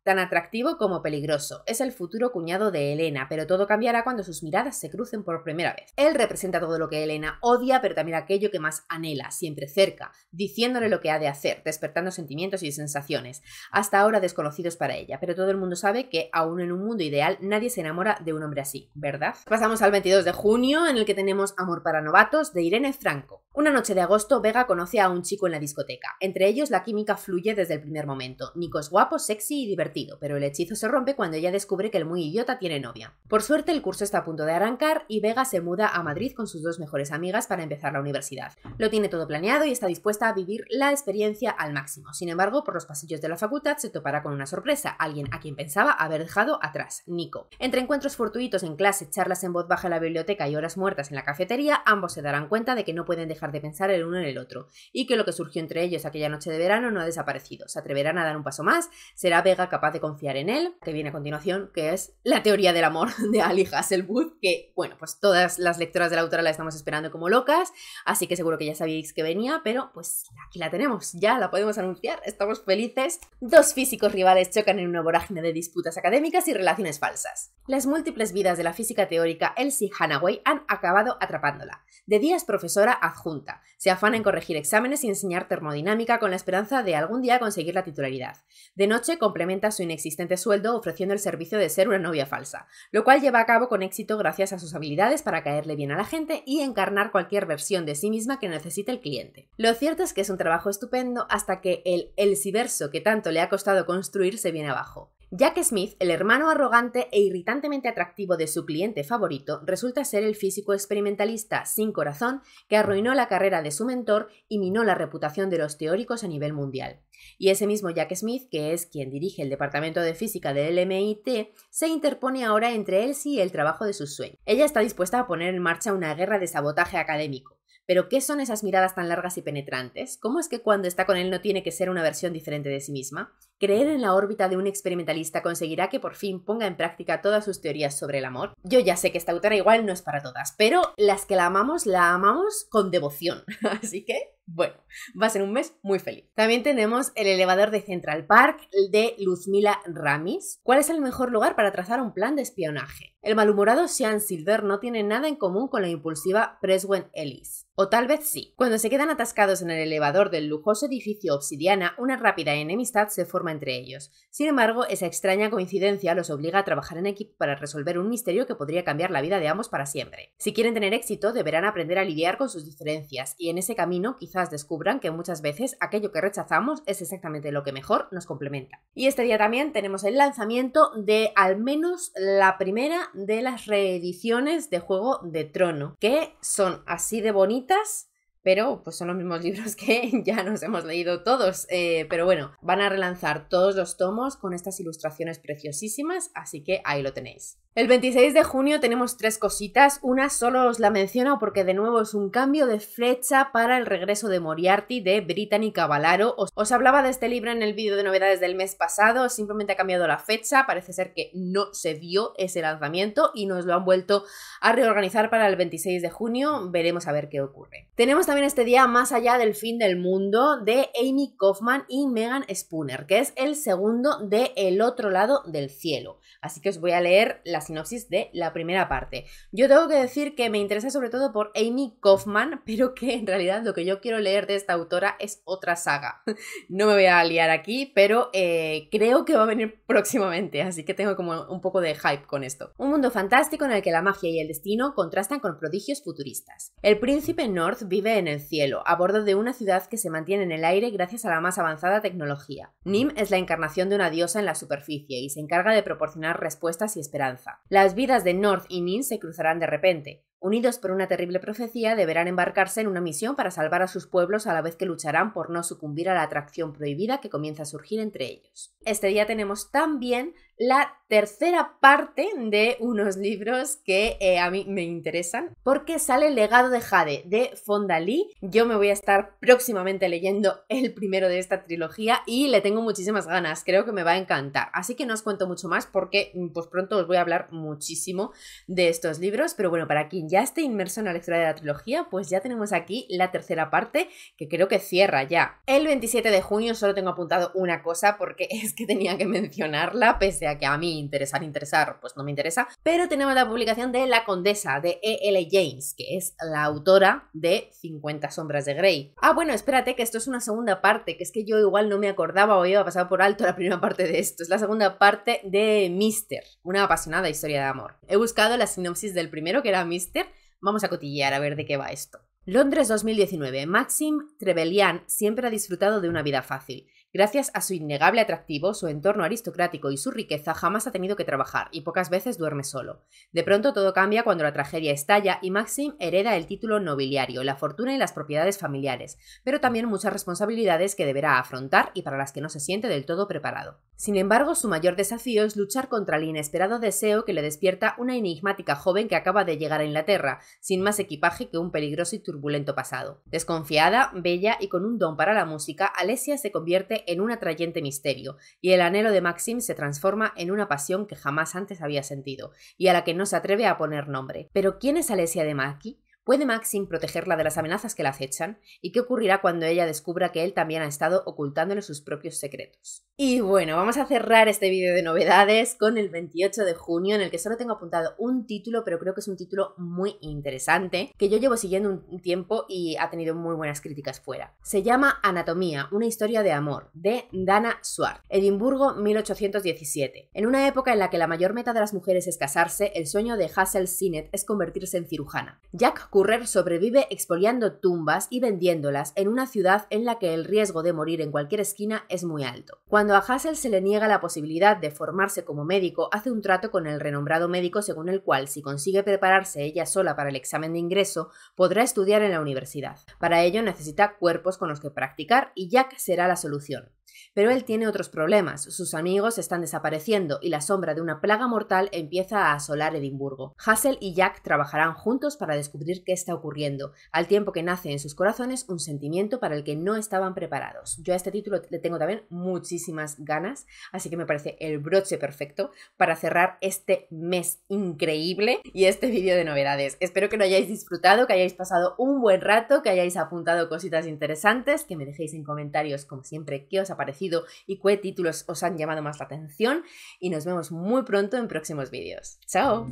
tan atractivo como peligroso. Es el futuro cuñado de Elena, pero todo cambiará cuando sus miradas se crucen por primera vez. Él representa todo lo que Elena odia, pero también aquello que más anhela, siempre cerca, diciéndole lo que ha de hacer, despertando sentimientos y sensaciones, hasta ahora desconocidos para ella. Pero todo el mundo sabe que, aún en un mundo ideal, nadie se enamora de un hombre así, ¿verdad? Pasamos al 22 de junio, en el que tenemos Amor para Novatos de Irene Franco. Una noche de agosto, Vega conoce a un chico en la discoteca. Entre ellos, la química fluye desde el primer momento. Nico es guapo, sexy y divertido, pero el hechizo se rompe cuando ella descubre que el muy idiota tiene novia. Por suerte, el curso está a punto de arrancar y Vega se muda a Madrid con sus dos mejores amigas para empezar la universidad. Lo tiene todo planeado y está dispuesta a vivir la experiencia al máximo. Sin embargo, por los pasillos de la facultad se topará con una sorpresa, alguien a quien pensaba haber dejado atrás, Nico. Entre encuentros fortuitos en clase, charlas en voz baja en la biblioteca y horas muertas en la cafetería, ambos se darán cuenta de que no pueden dejar de pensar el uno en el otro, y que lo que surgió entre ellos aquella noche de verano no ha desaparecido. Se atreverán a dar un paso más, será Vega capaz de confiar en él, que viene a continuación, que es la teoría del amor de Ali Hasselwood, que, bueno, pues todas las lectoras de la autora la estamos esperando como locas, así que seguro que ya sabíais que venía, pero pues aquí la tenemos, ya la podemos anunciar, estamos felices. Dos físicos rivales chocan en una vorágine de disputas académicas y relaciones falsas. Las múltiples vidas de la física teórica Elsie Hanaway han acabado atrapándola. De día es profesora adjunta se afana en corregir exámenes y enseñar termodinámica con la esperanza de algún día conseguir la titularidad. De noche complementa su inexistente sueldo ofreciendo el servicio de ser una novia falsa, lo cual lleva a cabo con éxito gracias a sus habilidades para caerle bien a la gente y encarnar cualquier versión de sí misma que necesite el cliente. Lo cierto es que es un trabajo estupendo hasta que el elsiverso que tanto le ha costado construir se viene abajo. Jack Smith, el hermano arrogante e irritantemente atractivo de su cliente favorito, resulta ser el físico experimentalista sin corazón que arruinó la carrera de su mentor y minó la reputación de los teóricos a nivel mundial. Y ese mismo Jack Smith, que es quien dirige el departamento de física del MIT, se interpone ahora entre Elsie y el trabajo de sus sueños. Ella está dispuesta a poner en marcha una guerra de sabotaje académico. Pero ¿qué son esas miradas tan largas y penetrantes? ¿Cómo es que cuando está con él no tiene que ser una versión diferente de sí misma? ¿Creer en la órbita de un experimentalista conseguirá que por fin ponga en práctica todas sus teorías sobre el amor? Yo ya sé que esta autora igual no es para todas, pero las que la amamos, la amamos con devoción. Así que, bueno, va a ser un mes muy feliz. También tenemos El elevador de Central Park de Luzmila Ramis. ¿Cuál es el mejor lugar para trazar un plan de espionaje? El malhumorado Sean Silver no tiene nada en común con la impulsiva Preswen Ellis. O tal vez sí. Cuando se quedan atascados en el elevador del lujoso edificio obsidiana, una rápida enemistad se forma entre ellos. Sin embargo, esa extraña coincidencia los obliga a trabajar en equipo para resolver un misterio que podría cambiar la vida de ambos para siempre. Si quieren tener éxito, deberán aprender a lidiar con sus diferencias, y en ese camino quizás descubran que muchas veces aquello que rechazamos es exactamente lo que mejor nos complementa. Y este día también tenemos el lanzamiento de al menos la primera de las reediciones de Juego de Trono, que son así de bonitas pero pues son los mismos libros que ya nos hemos leído todos. Eh, pero bueno, van a relanzar todos los tomos con estas ilustraciones preciosísimas, así que ahí lo tenéis. El 26 de junio tenemos tres cositas, una solo os la menciono porque de nuevo es un cambio de fecha para el regreso de Moriarty de Brittany Cavallaro. Os, os hablaba de este libro en el vídeo de novedades del mes pasado, simplemente ha cambiado la fecha, parece ser que no se dio ese lanzamiento y nos lo han vuelto a reorganizar para el 26 de junio, veremos a ver qué ocurre. Tenemos también este día Más allá del fin del mundo de Amy Kaufman y Megan Spooner, que es el segundo de El otro lado del cielo. Así que os voy a leer la sinopsis de la primera parte. Yo tengo que decir que me interesa sobre todo por Amy Kaufman, pero que en realidad lo que yo quiero leer de esta autora es otra saga. No me voy a liar aquí, pero eh, creo que va a venir próximamente, así que tengo como un poco de hype con esto. Un mundo fantástico en el que la magia y el destino contrastan con prodigios futuristas. El príncipe North vive en el cielo, a bordo de una ciudad que se mantiene en el aire gracias a la más avanzada tecnología. Nim es la encarnación de una diosa en la superficie y se encarga de proporcionar respuestas y esperanza. Las vidas de North y Nin se cruzarán de repente unidos por una terrible profecía, deberán embarcarse en una misión para salvar a sus pueblos a la vez que lucharán por no sucumbir a la atracción prohibida que comienza a surgir entre ellos. Este día tenemos también la tercera parte de unos libros que eh, a mí me interesan, porque sale El legado de Jade de Fondalí Yo me voy a estar próximamente leyendo el primero de esta trilogía y le tengo muchísimas ganas, creo que me va a encantar. Así que no os cuento mucho más porque mm, pues pronto os voy a hablar muchísimo de estos libros, pero bueno, para quien ya esté inmerso en la lectura de la trilogía, pues ya tenemos aquí la tercera parte que creo que cierra ya. El 27 de junio solo tengo apuntado una cosa porque es que tenía que mencionarla, pese a que a mí interesar, interesar, pues no me interesa, pero tenemos la publicación de La Condesa de E.L. James, que es la autora de 50 sombras de Grey. Ah, bueno, espérate que esto es una segunda parte, que es que yo igual no me acordaba o iba a pasar por alto la primera parte de esto. Es la segunda parte de Mister, una apasionada historia de amor. He buscado la sinopsis del primero que era Mister Vamos a cotillear a ver de qué va esto. Londres 2019. Maxim Trevelyan siempre ha disfrutado de una vida fácil. Gracias a su innegable atractivo, su entorno aristocrático y su riqueza jamás ha tenido que trabajar y pocas veces duerme solo. De pronto todo cambia cuando la tragedia estalla y Maxim hereda el título nobiliario, la fortuna y las propiedades familiares, pero también muchas responsabilidades que deberá afrontar y para las que no se siente del todo preparado. Sin embargo, su mayor desafío es luchar contra el inesperado deseo que le despierta una enigmática joven que acaba de llegar a Inglaterra, sin más equipaje que un peligroso y turbulento pasado. Desconfiada, bella y con un don para la música, Alessia se convierte en un atrayente misterio, y el anhelo de Maxim se transforma en una pasión que jamás antes había sentido, y a la que no se atreve a poner nombre. Pero ¿quién es Alessia de Maki? ¿Puede Maxim protegerla de las amenazas que la acechan? ¿Y qué ocurrirá cuando ella descubra que él también ha estado ocultándole sus propios secretos? Y bueno, vamos a cerrar este vídeo de novedades con el 28 de junio, en el que solo tengo apuntado un título, pero creo que es un título muy interesante, que yo llevo siguiendo un tiempo y ha tenido muy buenas críticas fuera. Se llama Anatomía, una historia de amor, de Dana Swart, Edimburgo 1817. En una época en la que la mayor meta de las mujeres es casarse, el sueño de Hassel Sinet es convertirse en cirujana. Jack Currer sobrevive expoliando tumbas y vendiéndolas en una ciudad en la que el riesgo de morir en cualquier esquina es muy alto. Cuando a Hassel se le niega la posibilidad de formarse como médico, hace un trato con el renombrado médico según el cual si consigue prepararse ella sola para el examen de ingreso, podrá estudiar en la universidad. Para ello necesita cuerpos con los que practicar y Jack será la solución. Pero él tiene otros problemas, sus amigos están desapareciendo y la sombra de una plaga mortal empieza a asolar Edimburgo. Hassel y Jack trabajarán juntos para descubrir qué está ocurriendo, al tiempo que nace en sus corazones un sentimiento para el que no estaban preparados. Yo a este título le tengo también muchísimas ganas, así que me parece el broche perfecto para cerrar este mes increíble y este vídeo de novedades. Espero que lo hayáis disfrutado, que hayáis pasado un buen rato, que hayáis apuntado cositas interesantes, que me dejéis en comentarios como siempre qué os ha parecido y qué títulos os han llamado más la atención y nos vemos muy pronto en próximos vídeos. ¡Chao!